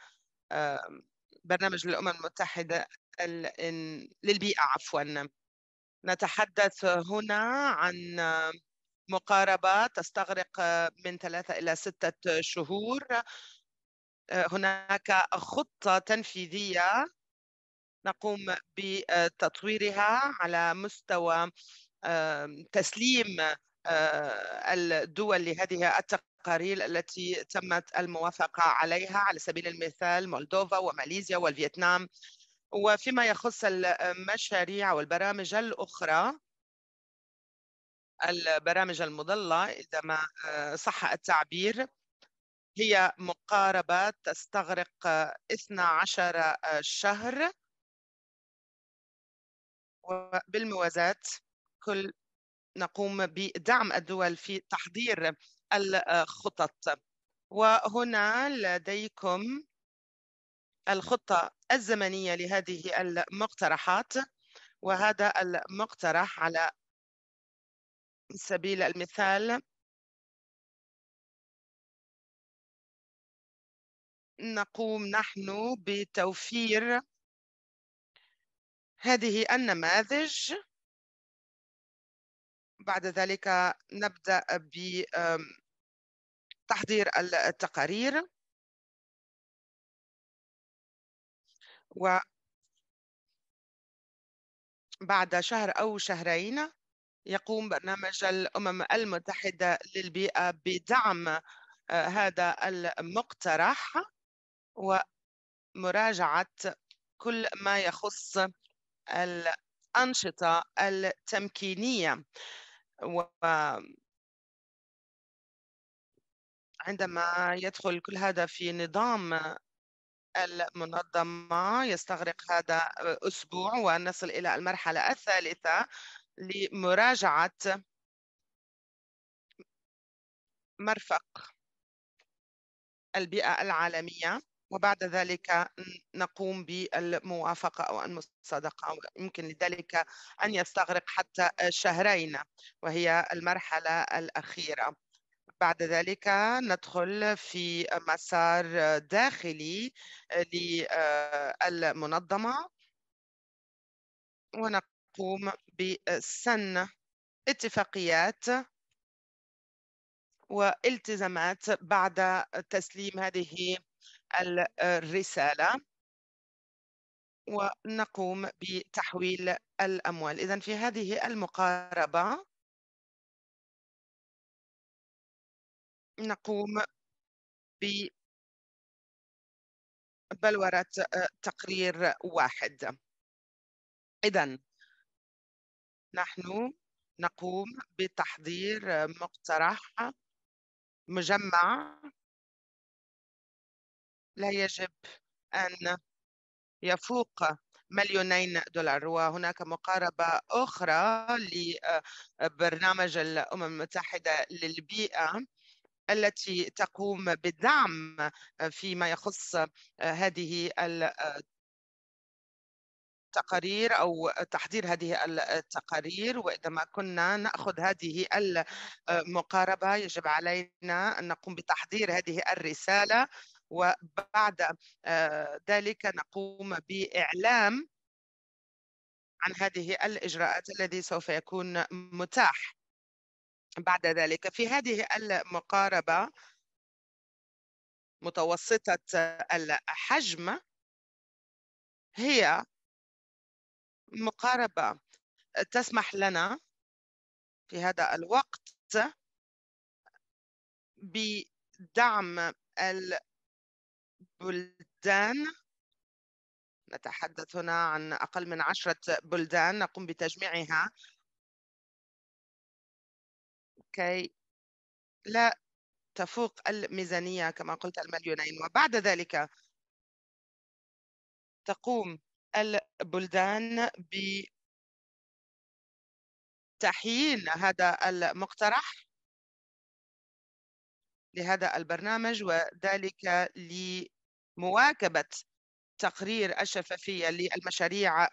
برنامج الأمم المتحدة للبيئة عفوا نتحدث هنا عن مقاربة تستغرق من ثلاثة إلى ستة شهور هناك خطة تنفيذية نقوم بتطويرها على مستوى تسليم آه، الدول لهذه التقارير التي تمت الموافقة عليها على سبيل المثال مولدوفا وماليزيا والفيتنام وفيما يخص المشاريع والبرامج الأخرى البرامج المضلة إذا ما آه، صح التعبير هي مقاربة تستغرق 12 شهر وبالموازاة كل نقوم بدعم الدول في تحضير الخطط آه، وهنا لديكم الخطة الزمنية لهذه المقترحات وهذا المقترح على سبيل المثال نقوم نحن بتوفير هذه النماذج بعد ذلك نبدأ بتحضير التقارير وبعد شهر أو شهرين يقوم برنامج الأمم المتحدة للبيئة بدعم آه، هذا المقترح ومراجعة كل ما يخص الأنشطة التمكينية و عندما يدخل كل هذا في نظام المنظمة يستغرق هذا أسبوع ونصل إلى المرحلة الثالثة لمراجعة مرفق البيئة العالمية وبعد ذلك نقوم بالموافقة أو المصادقة يمكن لذلك أن يستغرق حتى شهرين وهي المرحلة الأخيرة بعد ذلك ندخل في مسار داخلي للمنظمة ونقوم بسن اتفاقيات والتزامات بعد تسليم هذه الرسالة ونقوم بتحويل الأموال إذا في هذه المقاربة نقوم ببلورة آه، تقرير واحد إذا نحن نقوم بتحضير مقترح مجمع لا يجب أن يفوق مليونين دولار وهناك مقاربة أخرى لبرنامج الأمم المتحدة للبيئة التي تقوم بالدعم فيما يخص هذه التقارير أو تحضير هذه التقارير وإذا ما كنا نأخذ هذه المقاربة يجب علينا أن نقوم بتحضير هذه الرسالة وبعد آه، ذلك نقوم بإعلام عن هذه الإجراءات الذي سوف يكون متاح بعد ذلك في هذه المقاربة متوسطة الحجم هي مقاربة تسمح لنا في هذا الوقت بدعم بلدان نتحدث هنا عن أقل من عشرة بلدان نقوم بتجميعها كي لا تفوق الميزانية كما قلت المليونين وبعد ذلك تقوم البلدان بتحيين هذا المقترح لهذا البرنامج وذلك ل مواكبة تقرير الشفافية للمشاريع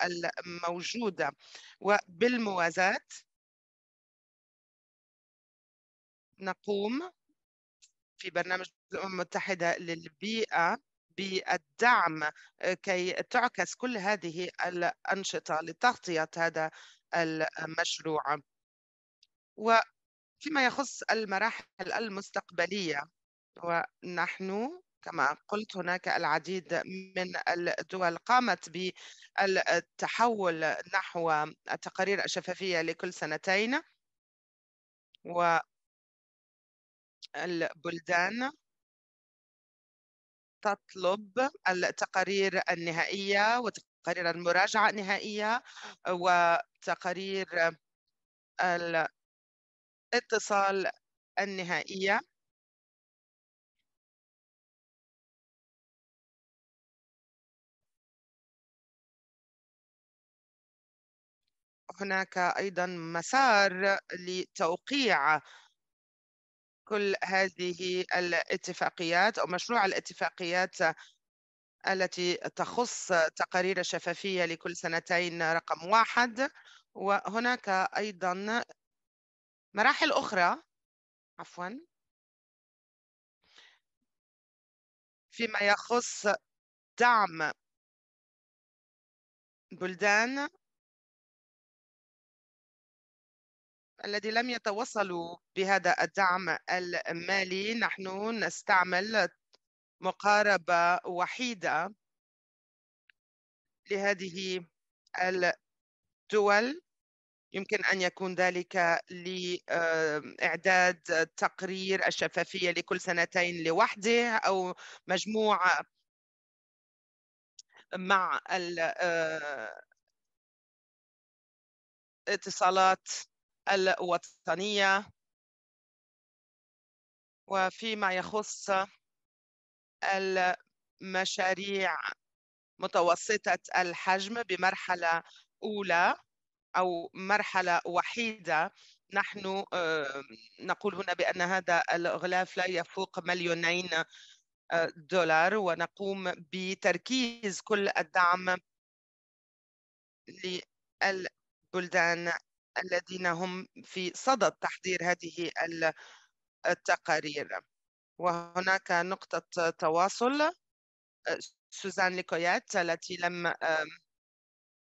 الموجودة وبالموازاة نقوم في برنامج الأمم المتحدة للبيئة بالدعم كي تعكس كل هذه الأنشطة لتغطية هذا المشروع وفيما يخص المراحل المستقبلية ونحن كما قلت هناك العديد من الدول قامت بالتحول نحو التقارير الشفافية لكل سنتين والبلدان تطلب التقارير النهائية وتقارير المراجعة النهائية وتقارير الاتصال النهائية هناك أيضا مسار لتوقيع كل هذه الاتفاقيات أو مشروع الاتفاقيات التي تخص تقارير الشفافية لكل سنتين رقم واحد وهناك أيضا مراحل أخرى عفوا فيما يخص دعم بلدان الذي لم يتوصلوا بهذا الدعم المالي نحن نستعمل مقاربة وحيدة لهذه الدول يمكن أن يكون ذلك لإعداد تقرير الشفافية لكل سنتين لوحده أو مجموعة مع الاتصالات آه، الوطنية وفيما يخص المشاريع متوسطة الحجم بمرحلة أولى أو مرحلة وحيدة نحن نقول هنا بأن هذا الغلاف لا يفوق مليونين آه، دولار ونقوم بتركيز كل الدعم للبلدان الذين هم في صدد تحضير هذه التقارير وهناك نقطة تواصل سوزان ليكويات التي لم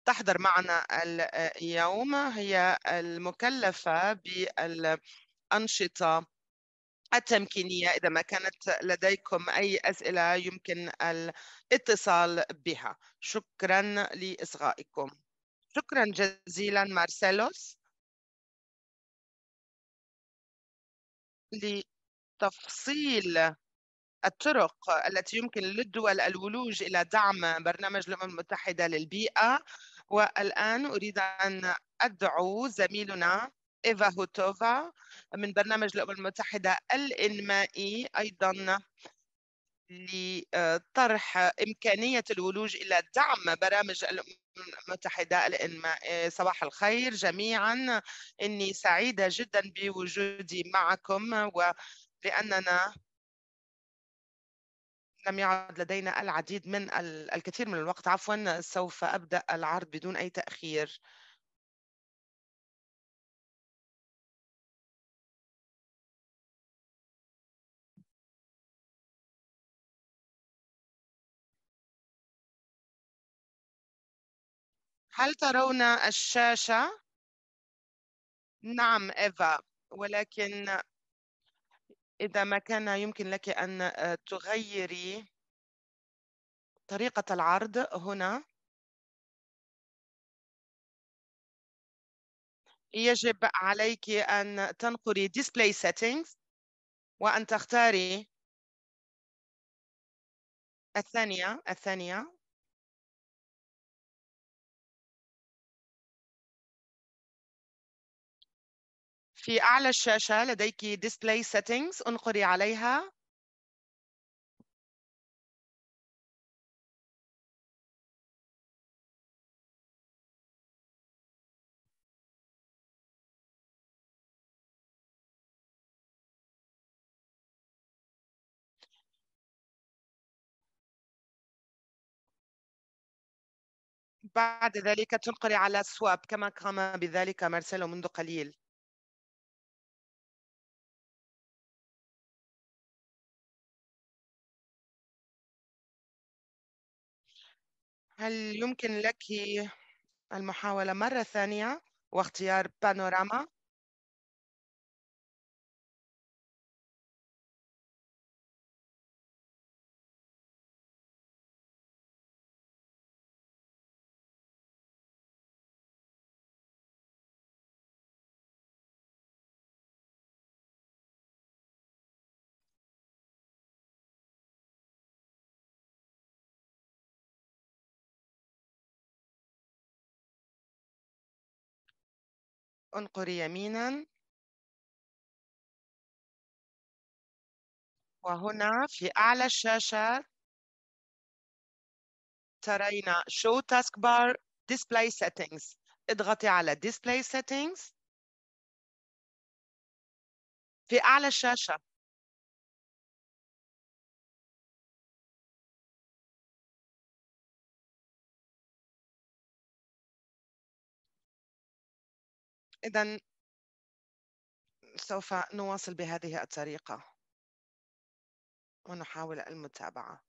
تحضر معنا اليوم هي المكلفة بالأنشطة التمكينية إذا ما كانت لديكم أي أسئلة يمكن الاتصال بها شكرا لإصغائكم شكرا جزيلا مارسيلوس لتفصيل الطرق التي يمكن للدول الولوج إلى دعم برنامج الأمم المتحدة للبيئة والآن أريد أن أدعو زميلنا إيفا هوتوفا من برنامج الأمم المتحدة الإنمائي أيضا لطرح إمكانية الولوج إلى دعم برامج الأمم متحدة الإنماء آه، صباح الخير جميعا إني سعيدة جدا بوجودي معكم ولأننا لم يعد لدينا العديد من الكثير من الوقت عفوا سوف أبدأ العرض بدون أي تأخير هل ترون الشاشة؟ نعم إيفا ولكن إذا ما كان يمكن لك أن آه، تغيري طريقة العرض هنا يجب عليك أن تنقري Display Settings وأن تختاري الثانية الثانية في أعلى الشاشة لديك Display Settings انقري عليها بعد ذلك تنقري على سواب كما قام بذلك مارسيلو منذ قليل هل يمكن لك المحاولة مرة ثانية واختيار بانوراما انقر يمينا وهنا في أعلى الشاشة ترين Show bar Display Settings اضغطي على Display Settings في أعلى الشاشة إذا سوف نواصل بهذه الطريقة ونحاول المتابعة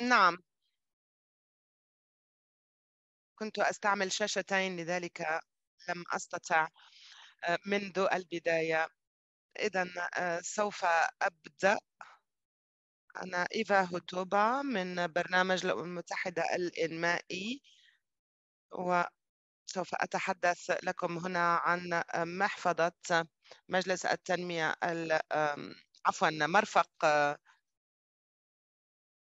نعم كنت أستعمل شاشتين لذلك لم أستطع آه، منذ البداية إذا آه، سوف أبدأ أنا إيفا هوتوبا من برنامج الأمم المتحدة الإنمائي وسوف أتحدث لكم هنا عن آه، محفظة مجلس التنمية عفوا مرفق آه،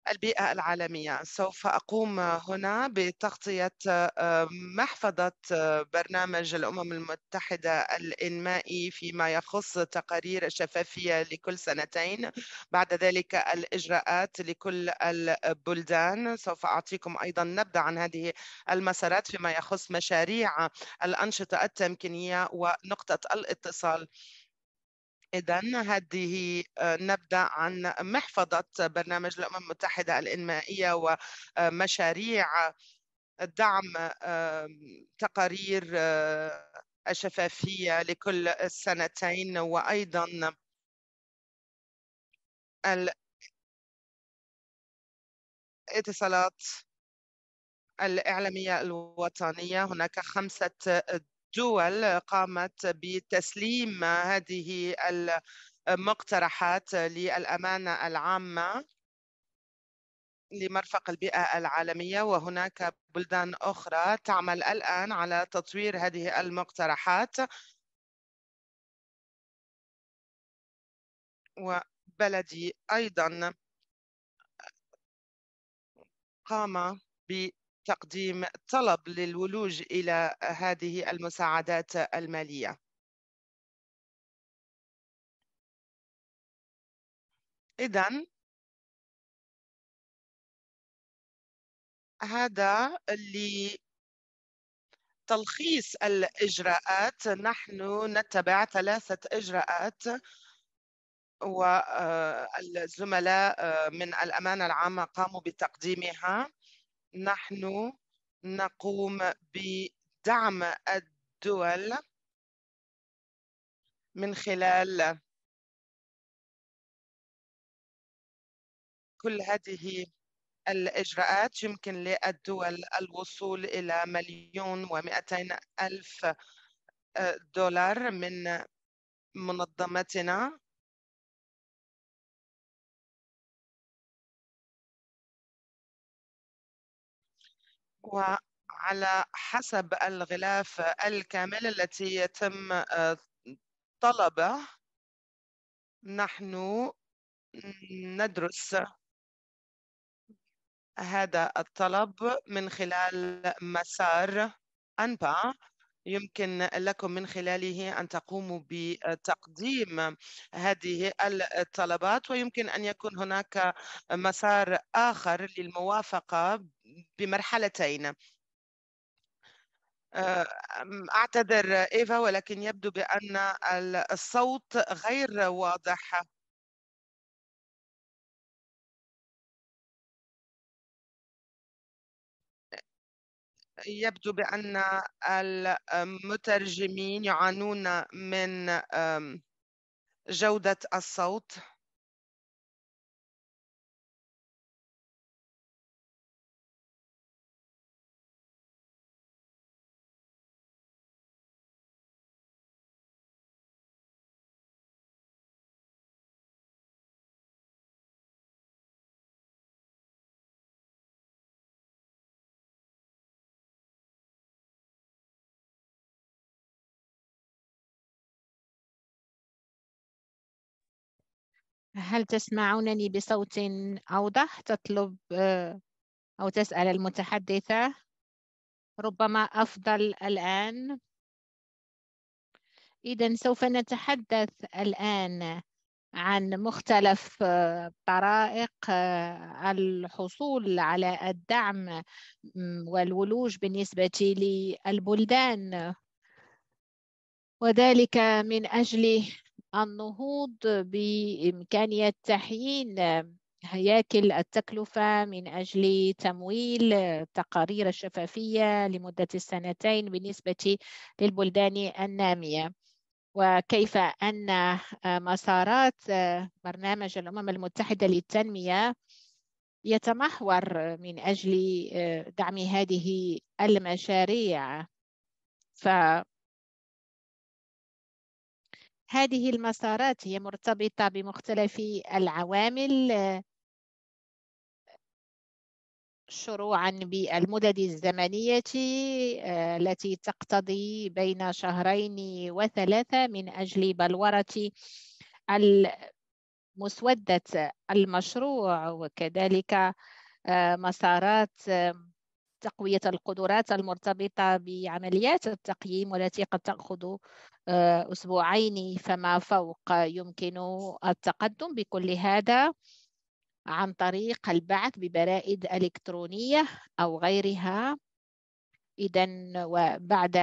البيئة العالمية سوف أقوم هنا بتغطية آه، محفظة آه، برنامج الأمم المتحدة الإنمائي فيما يخص تقارير الشفافية لكل سنتين بعد ذلك الإجراءات لكل البلدان سوف أعطيكم أيضا نبذة عن هذه المسارات فيما يخص مشاريع الأنشطة التمكينية ونقطة الاتصال إذا هذه آه، نبدأ عن محفظة برنامج الأمم المتحدة الإنمائية ومشاريع دعم تقارير آه، الشفافية لكل سنتين وأيضا الاتصالات الإعلامية الوطنية هناك خمسة الدول قامت بتسليم هذه المقترحات للأمانة العامة لمرفق البيئة العالمية وهناك بلدان أخرى تعمل الآن على تطوير هذه المقترحات وبلدي أيضا قام ب تقديم طلب للولوج إلى هذه المساعدات المالية إذن هذا لتلخيص الإجراءات نحن نتبع ثلاثة إجراءات والزملاء آه، آه، من الأمانة العامة قاموا بتقديمها نحن نقوم بدعم الدول من خلال كل هذه الإجراءات يمكن للدول الوصول إلى مليون ومئتين ألف دولار من منظمتنا وعلى حسب الغلاف الكامل التي يتم آه، طلبه نحن ندرس هذا الطلب من خلال مسار أنبا يمكن لكم من خلاله أن تقوموا بتقديم هذه الطلبات ويمكن أن يكون هناك مسار آخر للموافقة بمرحلتين آه، أعتذر إيفا ولكن يبدو بأن الصوت غير واضح يبدو بأن المترجمين يعانون من جودة الصوت هل تسمعونني بصوت أوضح تطلب آه، أو تسأل المتحدثة ربما أفضل الآن إذا سوف نتحدث الآن عن مختلف آه، طرائق آه، الحصول على الدعم والولوج بالنسبة للبلدان وذلك من أجل النهوض بإمكانية تحيين هياكل التكلفة من أجل تمويل تقارير الشفافية لمدة السنتين بالنسبة للبلدان النامية وكيف أن مسارات برنامج الأمم المتحدة للتنمية يتمحور من أجل دعم هذه المشاريع ف هذه المسارات هي مرتبطة بمختلف العوامل آه، شروعا بالمدد الزمنية آه، التي تقتضي بين شهرين وثلاثة من أجل بلورة مسودة المشروع وكذلك آه، مسارات تقوية القدرات المرتبطة بعمليات التقييم والتي قد تأخذ آه، أسبوعين فما فوق يمكن التقدم بكل هذا عن طريق البعث ببرائد إلكترونية أو غيرها إذا وبعد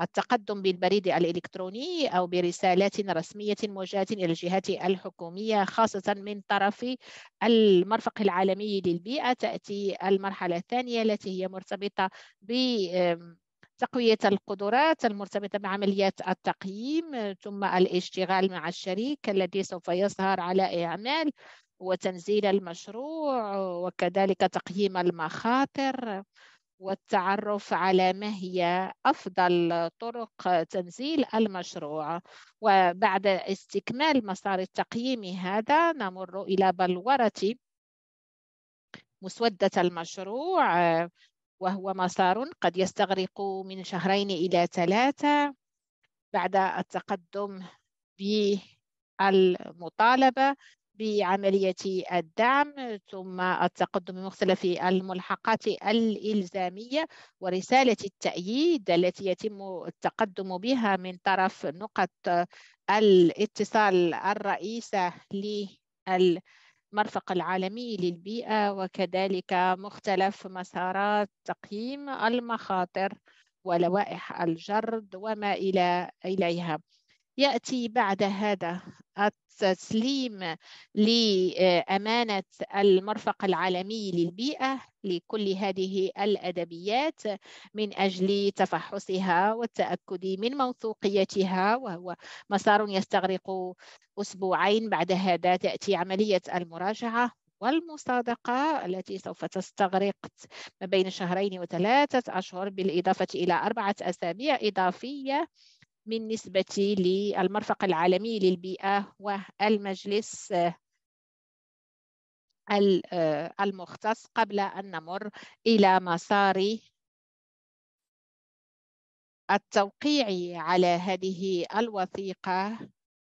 التقدم بالبريد الإلكتروني أو برسالات رسمية موجهة إلى الجهات الحكومية خاصة من طرف المرفق العالمي للبيئة تأتي المرحلة الثانية التي هي مرتبطة ب تقوية القدرات المرتبطة بعمليات التقييم ثم الاشتغال مع الشريك الذي سوف يظهر على إعمال وتنزيل المشروع وكذلك تقييم المخاطر والتعرف على ما هي أفضل طرق تنزيل المشروع وبعد استكمال مسار التقييم هذا نمر إلى بلورة مسودة المشروع وهو مسار قد يستغرق من شهرين إلى ثلاثة بعد التقدم بالمطالبة بعملية الدعم ثم التقدم بمختلف الملحقات الإلزامية ورسالة التأييد التي يتم التقدم بها من طرف نقط الاتصال الرئيسة لل العالمي للبيئة وكذلك مختلف مسارات تقييم المخاطر ولوائح الجرد وما إلى إليها يأتي بعد هذا التسليم لأمانة المرفق العالمي للبيئة لكل هذه الأدبيات من أجل تفحصها والتأكد من موثوقيتها وهو مسار يستغرق أسبوعين بعد هذا تأتي عملية المراجعة والمصادقة التي سوف تستغرق ما بين شهرين وثلاثة أشهر بالإضافة إلى أربعة أسابيع إضافية بالنسبة للمرفق العالمي للبيئة والمجلس آه، المختص قبل أن نمر إلى مسار التوقيع على هذه الوثيقة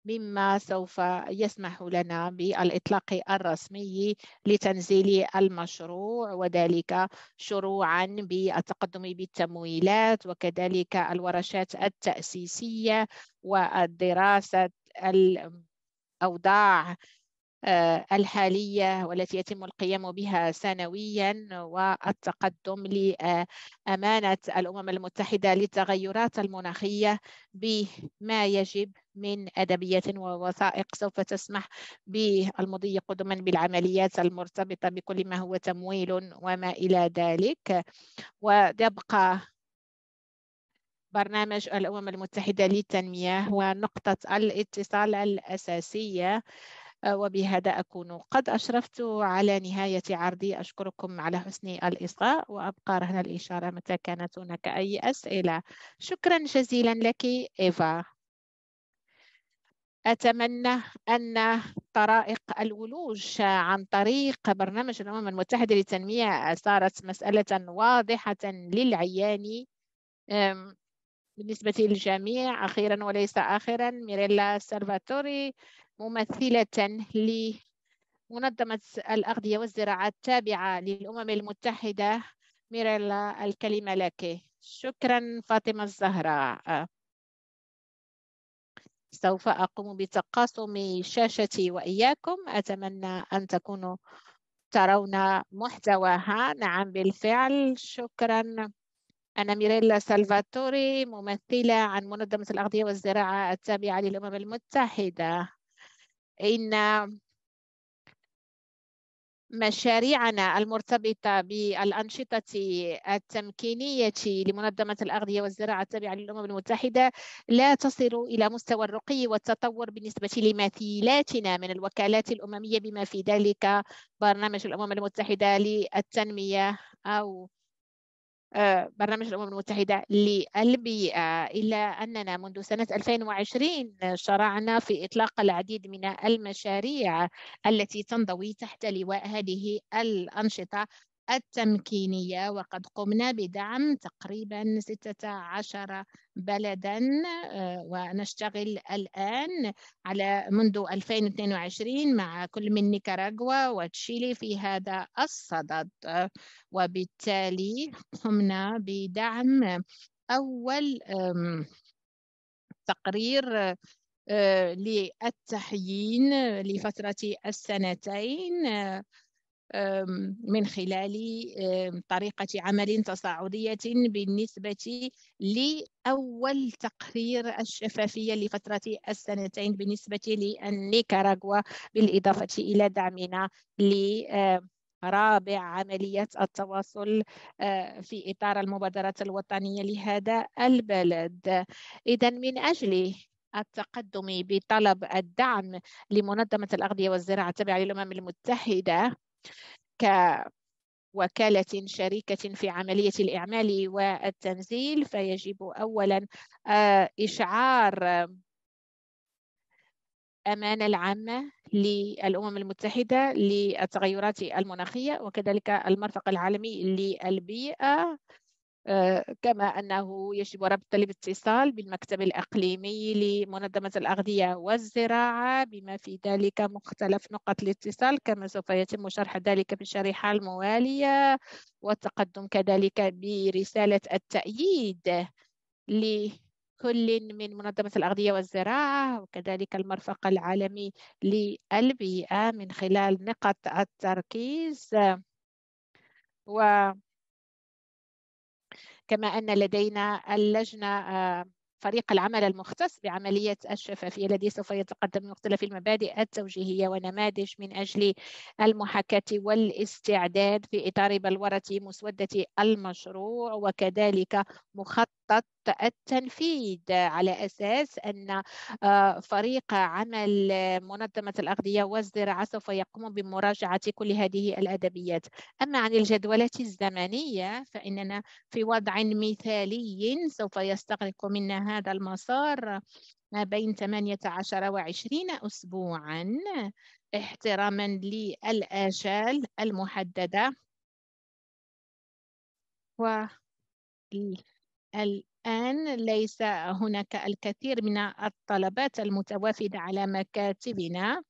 مما سوف يسمح لنا بالإطلاق الرسمي لتنزيل المشروع وذلك شروعا بالتقدم بالتمويلات وكذلك الورشات التأسيسية والدراسة الأوضاع آه، الحالية والتي يتم القيام بها سنويا والتقدم لأمانة الأمم المتحدة للتغيرات المناخية بما يجب من أدبيات ووثائق سوف تسمح بالمضي قدما بالعمليات المرتبطة بكل ما هو تمويل وما إلى ذلك ويبقى برنامج الأمم المتحدة للتنمية هو نقطة الاتصال الأساسية وبهذا أكون قد أشرفت على نهاية عرضي أشكركم على حسن الإصغاء وأبقى رهن الإشارة متى كانت هناك أي أسئلة شكرا جزيلا لك إيفا أتمنى أن طرائق الولوج عن طريق برنامج الأمم المتحدة للتنمية صارت مسألة واضحة للعيان بالنسبة للجميع أخيرا وليس آخرا ميريلا سالفاتوري ممثلة لمنظمة الأغذية والزراعة التابعة للأمم المتحدة ميريلا الكلمة لك شكرا فاطمة الزهراء سوف أقوم بتقاسم شاشتي وإياكم أتمنى أن تكونوا ترون محتواها نعم بالفعل شكرا أنا ميريلا سالفاتوري ممثلة عن منظمة الأغذية والزراعة التابعة للأمم المتحدة إن مشاريعنا المرتبطة بالأنشطة التمكينية لمنظمة الأغذية والزراعة التابعة للأمم المتحدة لا تصل إلى مستوى الرقي والتطور بالنسبة لمثيلاتنا من الوكالات الأممية بما في ذلك برنامج الأمم المتحدة للتنمية أو آه، برنامج الأمم المتحدة للبيئة إلا أننا منذ سنة 2020 شرعنا في إطلاق العديد من المشاريع التي تنضوي تحت لواء هذه الأنشطة التمكينية وقد قمنا بدعم تقريبا 16 بلدا آه، ونشتغل الآن على منذ 2022 مع كل من نيكاراغوا وتشيلي في هذا الصدد وبالتالي قمنا بدعم أول تقرير آه، للتحيين لفترة السنتين آه، من خلال طريقة عمل تصاعدية بالنسبة لأول تقرير الشفافية لفترة السنتين بالنسبة لنيكاراغوا بالإضافة إلى دعمنا رابع عملية التواصل في إطار المبادرة الوطنية لهذا البلد إذا من أجل التقدم بطلب الدعم لمنظمة الأغذية والزراعة التابعة للأمم المتحدة كوكالة شريكة في عملية الإعمال والتنزيل فيجب أولا آه، إشعار آه، أمان العامة للأمم المتحدة للتغيرات المناخية وكذلك المرفق العالمي للبيئة آه، كما أنه يجب ربط الاتصال بالمكتب الأقليمي لمنظمة الأغذية والزراعة بما في ذلك مختلف نقط الاتصال كما سوف يتم شرح ذلك في الشريحة الموالية والتقدم كذلك برسالة التأييد لكل من منظمة الأغذية والزراعة وكذلك المرفق العالمي للبيئة من خلال نقط التركيز و كما أن لدينا اللجنة آه، فريق العمل المختص بعملية الشفافية الذي سوف يتقدم مختلف المبادئ التوجيهية ونماذج من أجل المحاكاة والاستعداد في إطار بلورة مسودة المشروع وكذلك مخطط خطه التنفيذ على أساس أن آه، فريق عمل منظمة الأغذية والزراعة سوف يقوم بمراجعة كل هذه الأدبيات أما عن الجدولات الزمنية فإننا في وضع مثالي سوف يستغرق منا هذا المسار ما بين 18 و 20 أسبوعا احتراما للآجال المحددة و الآن ليس هناك الكثير من الطلبات المتوافدة على مكاتبنا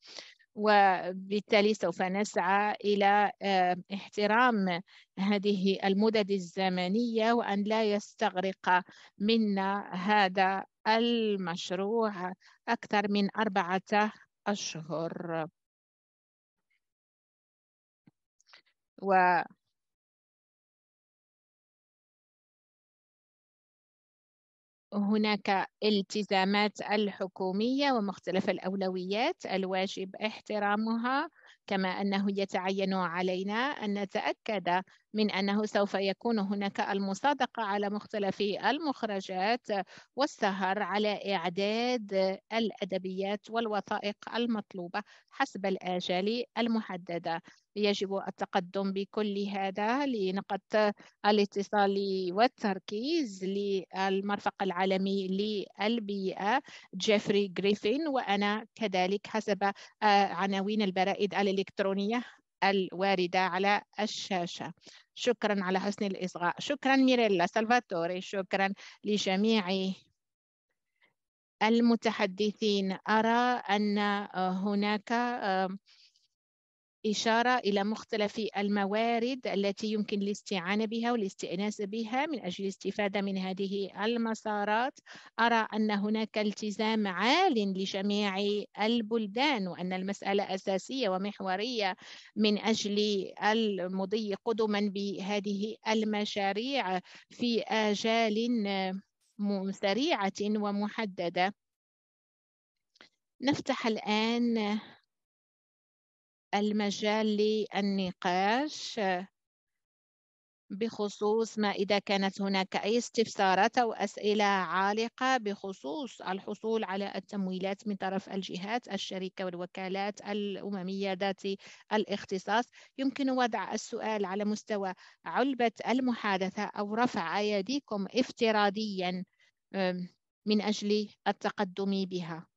وبالتالي سوف نسعى إلى آه، احترام هذه المدد الزمنية وأن لا يستغرق منا هذا المشروع أكثر من أربعة أشهر و هناك التزامات الحكومية ومختلف الأولويات الواجب احترامها كما أنه يتعين علينا أن نتأكد من أنه سوف يكون هناك المصادقة على مختلف المخرجات والسهر على إعداد الأدبيات والوثائق المطلوبة حسب الآجال المحددة يجب التقدم بكل هذا لنقطة الاتصال والتركيز للمرفق العالمي للبيئة جيفري غريفين وأنا كذلك حسب آه، عناوين البرائد الإلكترونية الواردة على الشاشة شكرا على حسن الإصغاء شكرا ميريلا سلفاتوري شكرا لجميع المتحدثين أرى أن هناك إشارة إلى مختلف الموارد التي يمكن الاستعانة بها والاستئناس بها من أجل الاستفادة من هذه المسارات أرى أن هناك التزام عال لجميع البلدان وأن المسألة أساسية ومحورية من أجل المضي قدما بهذه المشاريع في آجال سريعة ومحددة نفتح الآن المجال للنقاش بخصوص ما إذا كانت هناك أي استفسارات أو أسئلة عالقة بخصوص الحصول على التمويلات من طرف الجهات الشركة والوكالات الأممية ذات الاختصاص يمكن وضع السؤال على مستوى علبة المحادثة أو رفع أيديكم افتراضيا من أجل التقدم بها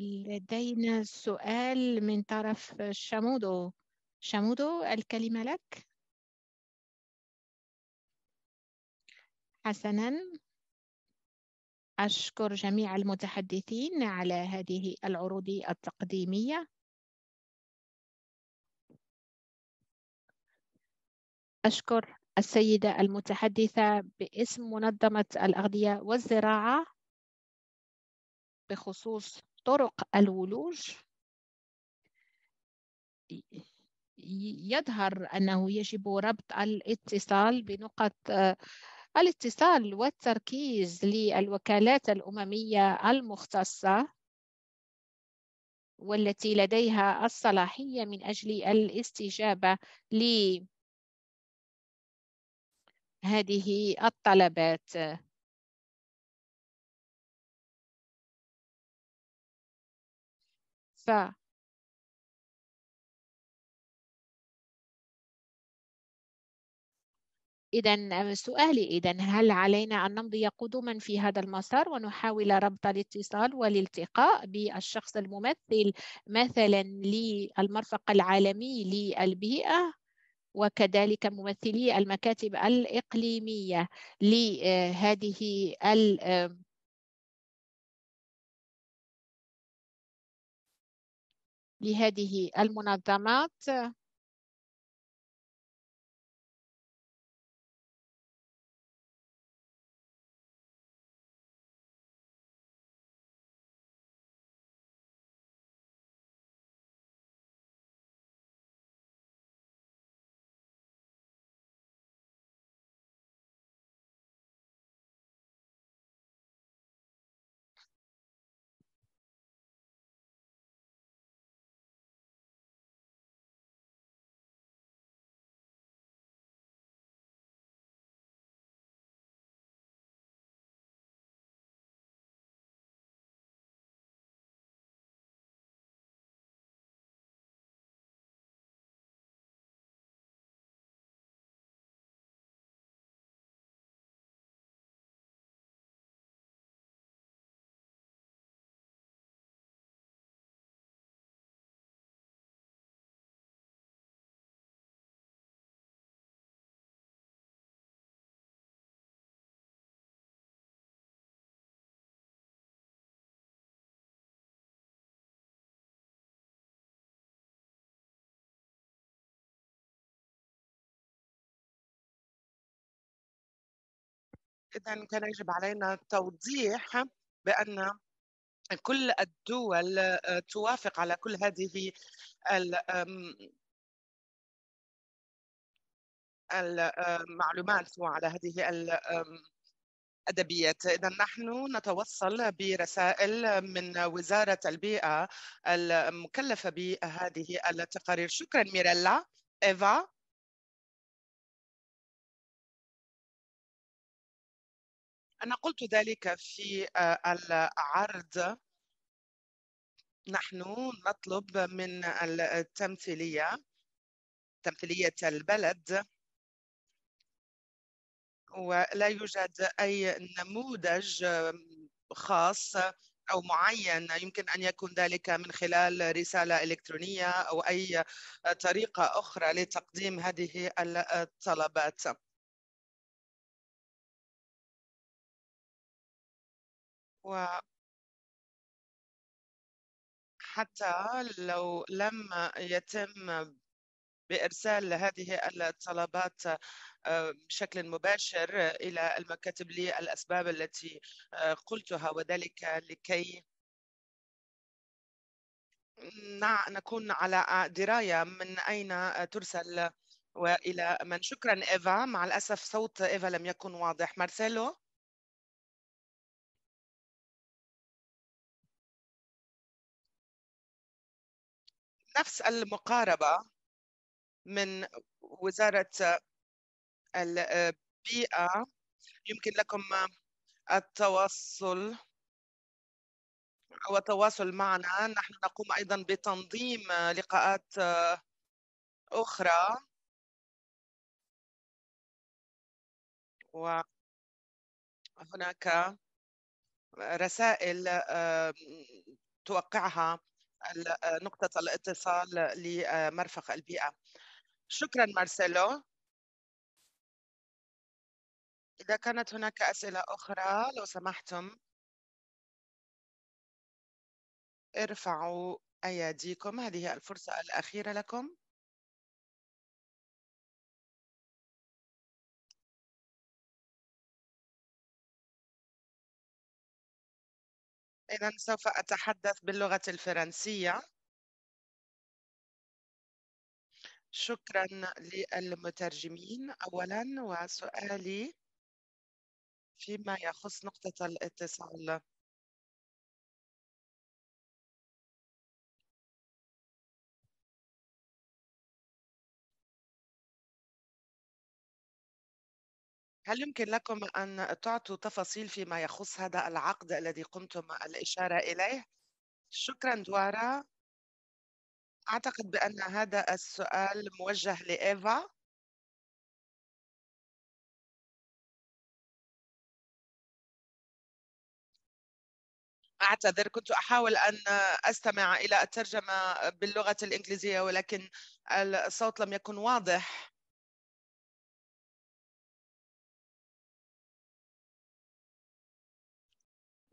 لدينا سؤال من طرف شامودو شامودو الكلمة لك حسنا أشكر جميع المتحدثين على هذه العروض التقديمية أشكر السيدة المتحدثة باسم منظمة الأغذية والزراعة بخصوص طرق الولوج يظهر أنه يجب ربط الاتصال بنقط آه، الاتصال والتركيز للوكالات الأممية المختصة والتي لديها الصلاحية من أجل الاستجابة لهذه الطلبات ف إذا آه، سؤالي إذا هل علينا أن نمضي قدما في هذا المسار ونحاول ربط الاتصال والالتقاء بالشخص الممثل مثلا للمرفق العالمي للبيئة وكذلك ممثلي المكاتب الإقليمية لهذه آه، لهذه المنظمات إذا كان يجب علينا توضيح بأن كل الدول آه، توافق على كل هذه المعلومات وعلى هذه الادبيات إذا نحن نتوصل برسائل من وزارة البيئة المكلفة بهذه التقارير شكرا ميريلا إيفا أنا قلت ذلك في آه، العرض نحن نطلب من التمثيلية تمثيلية البلد ولا يوجد أي نموذج خاص أو معين يمكن أن يكون ذلك من خلال رسالة إلكترونية أو أي طريقة أخرى لتقديم هذه الطلبات وحتى لو لم يتم بإرسال هذه الطلبات آه، بشكل مباشر إلى المكاتب للأسباب التي آه، قلتها وذلك لكي نكون على دراية من أين ترسل وإلى من شكرا إيفا مع الأسف صوت إيفا لم يكن واضح مارسيلو نفس المقاربة من وزارة البيئة آه، يمكن لكم آه، التواصل التواصل معنا نحن نقوم أيضا بتنظيم آه، لقاءات أخرى وهناك رسائل توقعها آه، نقطة الاتصال لمرفق البيئة شكرا مارسيلو إذا كانت هناك أسئلة أخرى لو سمحتم ارفعوا أياديكم هذه الفرصة الأخيرة لكم إذا سوف أتحدث باللغة الفرنسية شكرا للمترجمين أولا وسؤالي فيما يخص نقطة الاتصال هل يمكن لكم أن تعطوا تفاصيل فيما يخص هذا العقد الذي قمتم الإشارة إليه؟ شكرا دوارا أعتقد بأن هذا السؤال موجه لإيفا أعتذر كنت أحاول أن أستمع إلى الترجمة باللغة الإنجليزية ولكن الصوت لم يكن واضح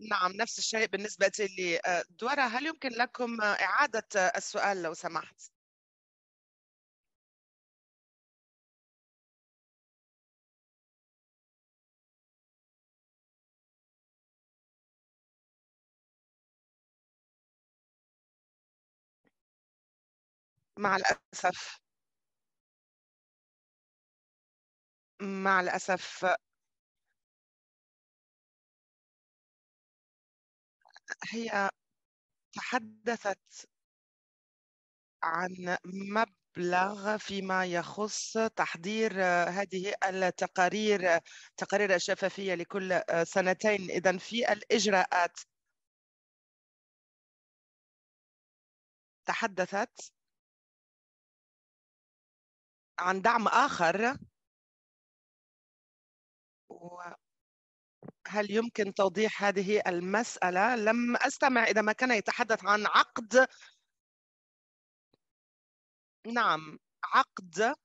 نعم نفس الشيء بالنسبة لي آه، دورة هل يمكن لكم آه، إعادة آه، السؤال لو سمحت؟ مع الأسف مع الأسف هي تحدثت عن مبلغ فيما يخص تحضير آه، هذه التقارير آه، تقارير الشفافية لكل آه، سنتين إذا في الإجراءات تحدثت عن دعم آخر هل يمكن توضيح هذه المسألة؟ لم أستمع إذا ما كان يتحدث عن عقد نعم عقد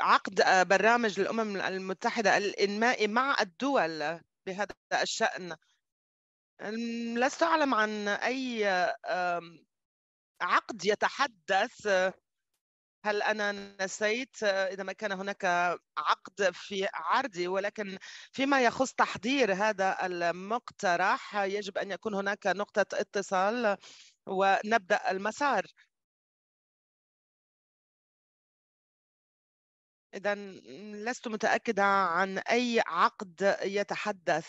عقد آه، برامج الأمم المتحدة الإنمائي مع الدول بهذا الشأن لست أعلم عن أي عقد يتحدث هل أنا نسيت إذا ما كان هناك عقد في عرضي ولكن فيما يخص تحضير هذا المقترح يجب أن يكون هناك نقطة اتصال ونبدأ المسار إذا لست متأكدة عن أي عقد يتحدث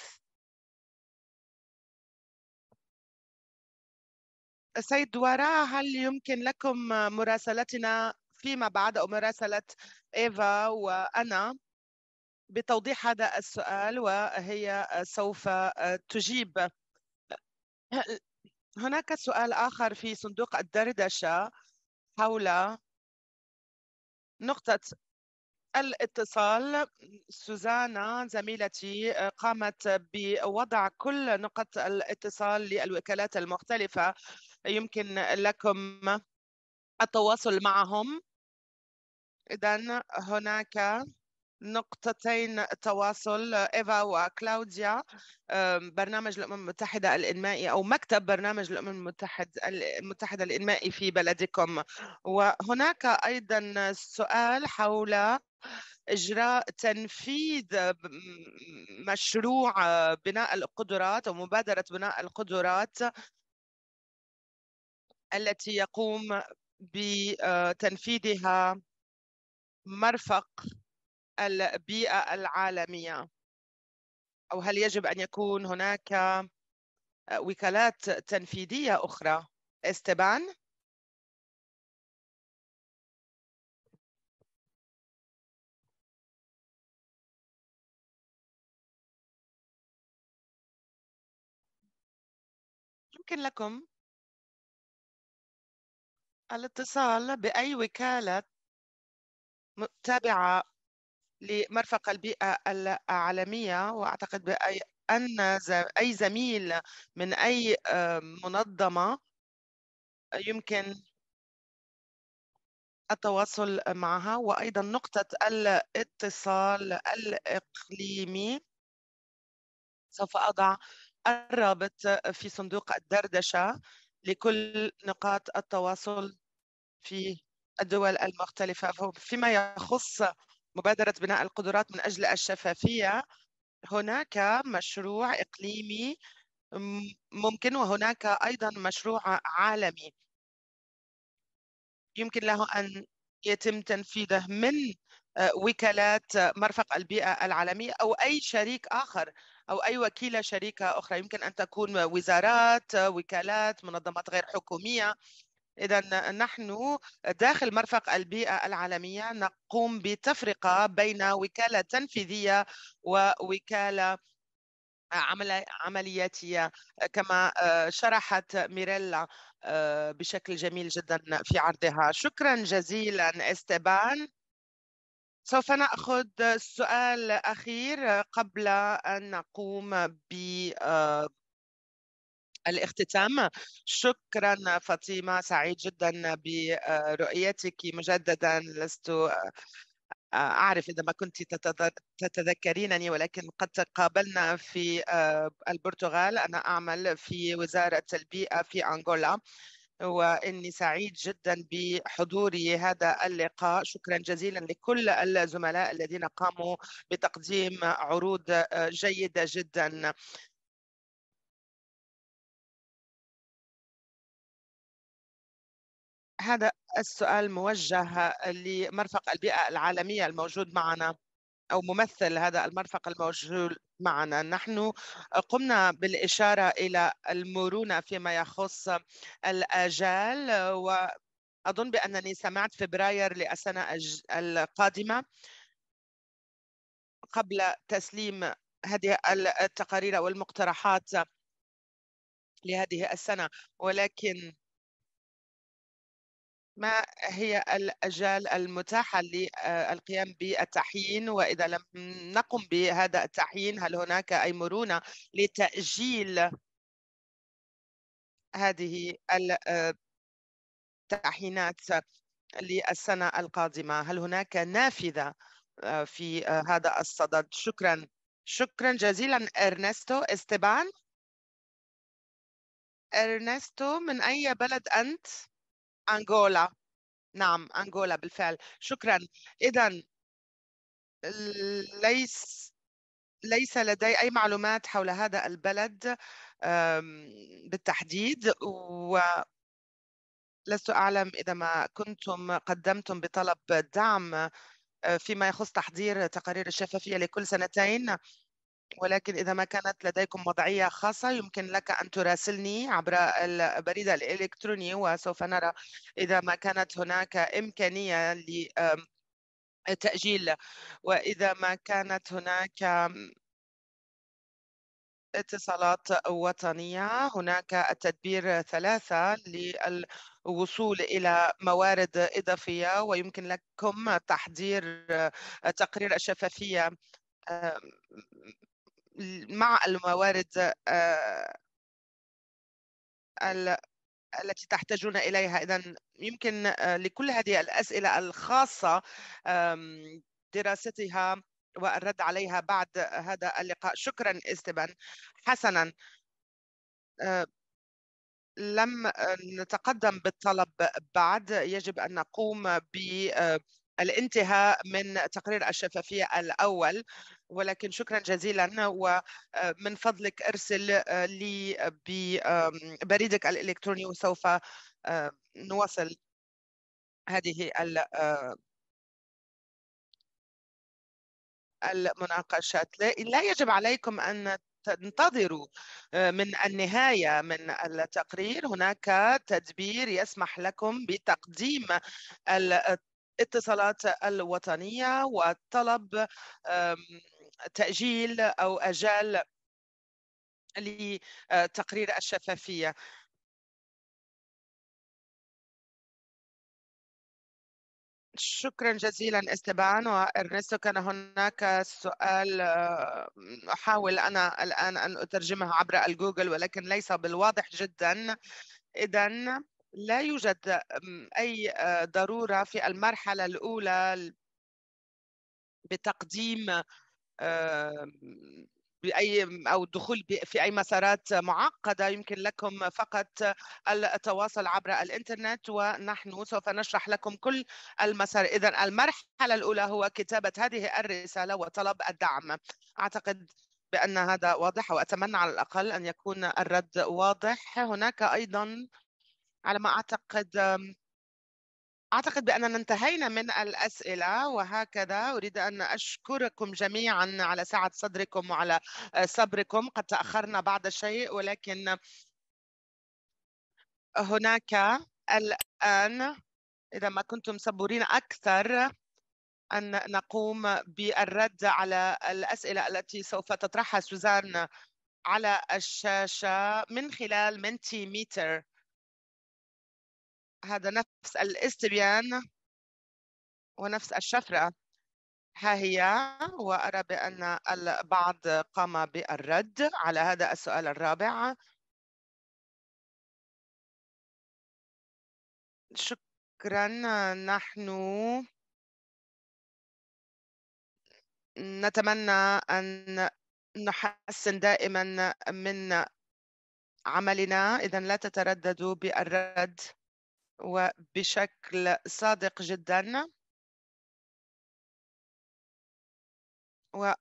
السيد دوارا هل يمكن لكم مراسلتنا فيما بعد أو مراسلة إيفا وأنا بتوضيح هذا السؤال وهي سوف آه، تجيب هناك سؤال آخر في صندوق الدردشة حول نقطة الاتصال سوزانا زميلتي آه، قامت بوضع كل نقط الاتصال للوكالات المختلفة يمكن لكم التواصل معهم إذا هناك نقطتين تواصل إيفا وكلاوديا برنامج الأمم المتحدة الإنمائي أو مكتب برنامج الأمم المتحدة المتحدة الإنمائي في بلدكم وهناك أيضا سؤال حول إجراء تنفيذ مشروع بناء القدرات أو مبادرة بناء القدرات التي يقوم بتنفيذها مرفق البيئة العالمية أو هل يجب أن يكون هناك وكالات تنفيذية أخرى استبان يمكن لكم الاتصال بأي وكالة تابعة لمرفق البيئة العالمية وأعتقد بأن أي زميل من أي منظمة يمكن التواصل معها وأيضا نقطة الاتصال الإقليمي سوف أضع الرابط في صندوق الدردشة لكل نقاط التواصل في الدول المختلفة فيما يخص مبادرة بناء القدرات من أجل الشفافية هناك مشروع إقليمي ممكن وهناك أيضا مشروع عالمي يمكن له أن يتم تنفيذه من آه، وكالات مرفق البيئة العالمية أو أي شريك آخر أو أي وكيلة شريكة أخرى يمكن أن تكون وزارات وكالات منظمات غير حكومية إذا نحن داخل مرفق البيئة العالمية نقوم بتفرقة بين وكالة تنفيذية ووكالة عملياتية كما آه، شرحت ميريلا آه، بشكل جميل جدا في عرضها شكرا جزيلا استبان سوف نأخذ سؤال أخير قبل أن نقوم ب آه، الاختتام شكرا فاطمة سعيد جدا برؤيتك مجددا لست آه، أعرف إذا ما كنت تتذكرينني ولكن قد تقابلنا في آه، البرتغال أنا أعمل في وزارة البيئة في أنغولا واني سعيد جدا بحضوري هذا اللقاء شكرا جزيلا لكل الزملاء الذين قاموا بتقديم عروض آه، جيده جدا هذا السؤال موجه لمرفق البيئة العالمية الموجود معنا أو ممثل هذا المرفق الموجود معنا نحن قمنا بالإشارة إلى المرونة فيما يخص الآجال وأظن بأنني سمعت فبراير للسنة القادمة قبل تسليم هذه التقارير والمقترحات لهذه السنة ولكن ما هي الأجال المتاحة للقيام بالتحيين وإذا لم نقم بهذا التحيين هل هناك أي مرونة لتأجيل هذه التحيينات للسنة القادمة هل هناك نافذة في هذا الصدد شكرا شكرا جزيلا إرنستو استبان إرنستو من أي بلد أنت؟ أنغولا نعم أنغولا بالفعل شكرا إذا ليس ليس لدي أي معلومات حول هذا البلد بالتحديد ولست أعلم إذا ما كنتم قدمتم بطلب دعم آه، فيما يخص تحضير تقارير الشفافية لكل سنتين ولكن إذا ما كانت لديكم وضعية خاصة يمكن لك أن تراسلني عبر البريد الإلكتروني وسوف نرى إذا ما كانت هناك إمكانية لتأجيل وإذا ما كانت هناك اتصالات وطنية هناك التدبير ثلاثة للوصول إلى موارد إضافية ويمكن لكم تحضير تقرير الشفافية مع الموارد آه، التي تحتاجون إليها إذا يمكن آه، لكل هذه الأسئلة الخاصة دراستها والرد عليها بعد هذا اللقاء شكرا استبان حسنا آه، لم نتقدم بالطلب بعد يجب أن نقوم بالانتهاء من تقرير الشفافية الأول ولكن شكرا جزيلا ومن آه، فضلك ارسل آه، لي آه، ببريدك الالكتروني وسوف نواصل هذه المناقشات لا يجب عليكم ان تنتظروا من النهاية من التقرير هناك تدبير يسمح لكم بتقديم الاتصالات الوطنية وطلب تأجيل أو أجال لتقرير الشفافية شكرا جزيلا استبان وارنستو كان هناك سؤال آه، احاول انا الان ان اترجمه عبر الجوجل ولكن ليس بالواضح جدا اذا لا يوجد اي آه، ضروره في المرحله الاولى بتقديم باي او الدخول في اي مسارات معقده يمكن لكم فقط التواصل عبر الانترنت ونحن سوف نشرح لكم كل المسار اذا المرحله الاولى هو كتابه هذه الرساله وطلب الدعم اعتقد بان هذا واضح واتمنى على الاقل ان يكون الرد واضح هناك ايضا على ما اعتقد أعتقد بأننا انتهينا من الأسئلة وهكذا أريد أن أشكركم جميعا على سعة صدركم وعلى آه، صبركم قد تأخرنا بعض الشيء ولكن هناك الآن إذا ما كنتم صبورين أكثر أن نقوم بالرد على الأسئلة التي سوف تطرحها سوزان على الشاشة من خلال منتي ميتر هذا نفس الاستبيان ونفس الشفرة ها هي وأرى بأن البعض قام بالرد على هذا السؤال الرابع شكرا نحن نتمنى أن نحسن دائما من عملنا إذا لا تترددوا بالرد وبشكل صادق جدا و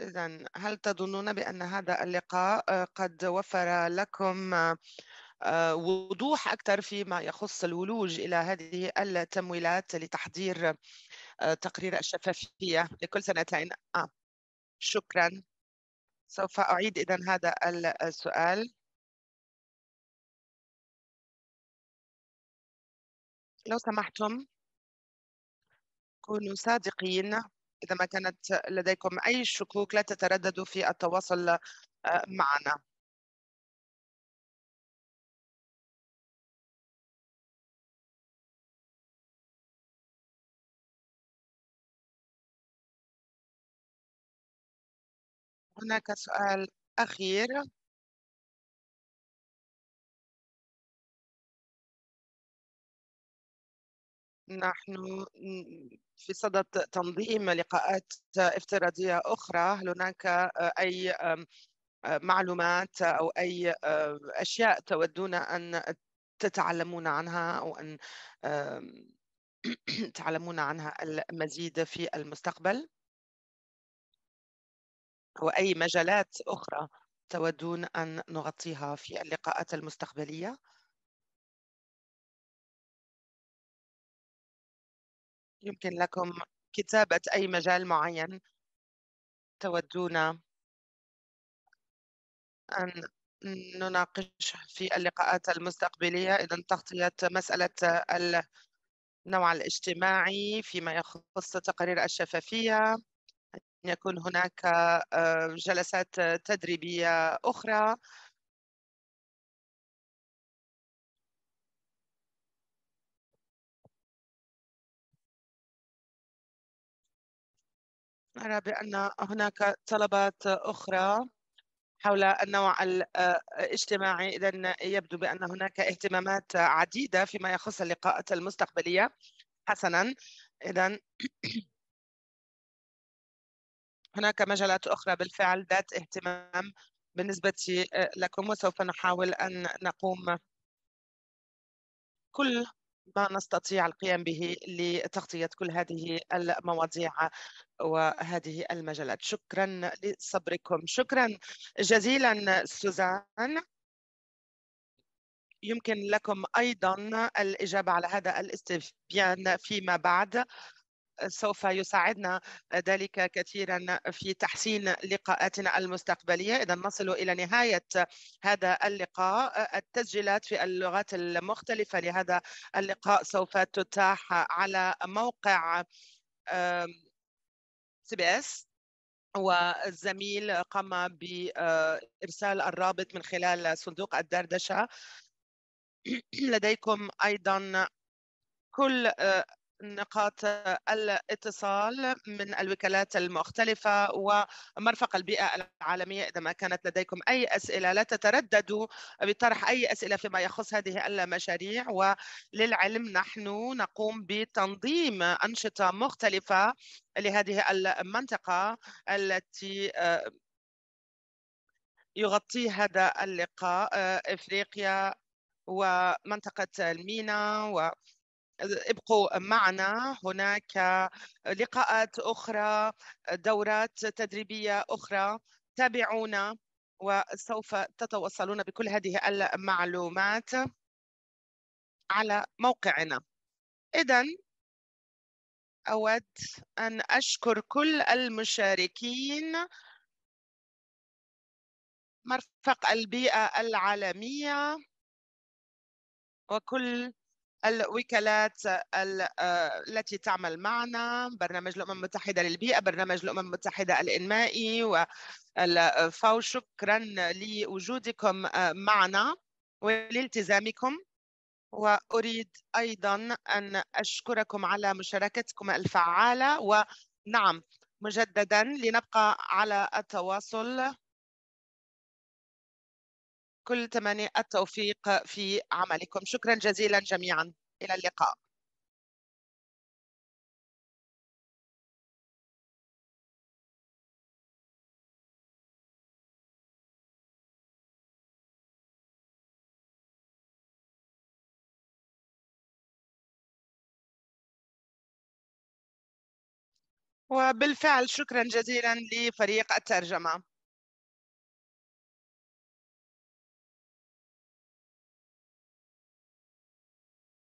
إذا هل تظنون بأن هذا اللقاء قد وفر لكم آه، وضوح أكثر فيما يخص الولوج إلى هذه التمويلات لتحضير آه، تقرير الشفافية لكل سنتين آه. شكرا سوف أعيد إذا هذا السؤال لو سمحتم كونوا صادقين إذا ما كانت لديكم أي شكوك لا تترددوا في التواصل آه، معنا هناك سؤال أخير نحن في صدد تنظيم لقاءات افتراضية أخرى هل هناك أي معلومات أو أي أشياء تودون أن تتعلمون عنها أو أن تعلمون عنها المزيد في المستقبل وأي مجالات أخرى تودون أن نغطيها في اللقاءات المستقبلية؟ يمكن لكم كتابة أي مجال معين تودون أن نناقش في اللقاءات المستقبلية إذا تغطية مسألة النوع الاجتماعي فيما يخص تقارير الشفافية يكون هناك آه، جلسات تدريبية أخرى أرى بأن هناك طلبات أخرى حول النوع آه، الاجتماعي إذا يبدو بأن هناك اهتمامات عديدة فيما يخص اللقاءات المستقبلية حسنا إذا هناك مجالات أخرى بالفعل ذات اهتمام بالنسبة آه، لكم وسوف نحاول أن نقوم كل ما نستطيع القيام به لتغطية كل هذه المواضيع وهذه المجالات شكرا لصبركم شكرا جزيلا سوزان يمكن لكم أيضا الإجابة على هذا الاستبيان فيما بعد سوف يساعدنا ذلك كثيرا في تحسين لقاءاتنا المستقبلية إذا نصل إلى نهاية هذا اللقاء التسجيلات في اللغات المختلفة لهذا اللقاء سوف تتاح على موقع سي بي اس والزميل قام بإرسال الرابط من خلال صندوق الدردشة لديكم أيضا كل آه، نقاط الاتصال من الوكالات المختلفة ومرفق البيئة العالمية إذا ما كانت لديكم أي أسئلة لا تترددوا بطرح أي أسئلة فيما يخص هذه المشاريع وللعلم نحن نقوم بتنظيم أنشطة مختلفة لهذه المنطقة التي آه، يغطي هذا اللقاء آه، إفريقيا ومنطقة المينا و ابقوا معنا هناك لقاءات أخرى دورات تدريبية أخرى تابعونا وسوف تتوصلون بكل هذه المعلومات على موقعنا إذا أود أن أشكر كل المشاركين مرفق البيئة العالمية وكل الوكالات آه، التي تعمل معنا برنامج الأمم المتحدة للبيئة برنامج الأمم المتحدة الإنمائي والفاو شكرا لوجودكم آه، معنا ولالتزامكم وأريد أيضا أن أشكركم على مشاركتكم الفعالة ونعم مجددا لنبقى على التواصل كل تمني التوفيق في عملكم شكرا جزيلا جميعا إلى اللقاء وبالفعل شكرا جزيلا لفريق الترجمه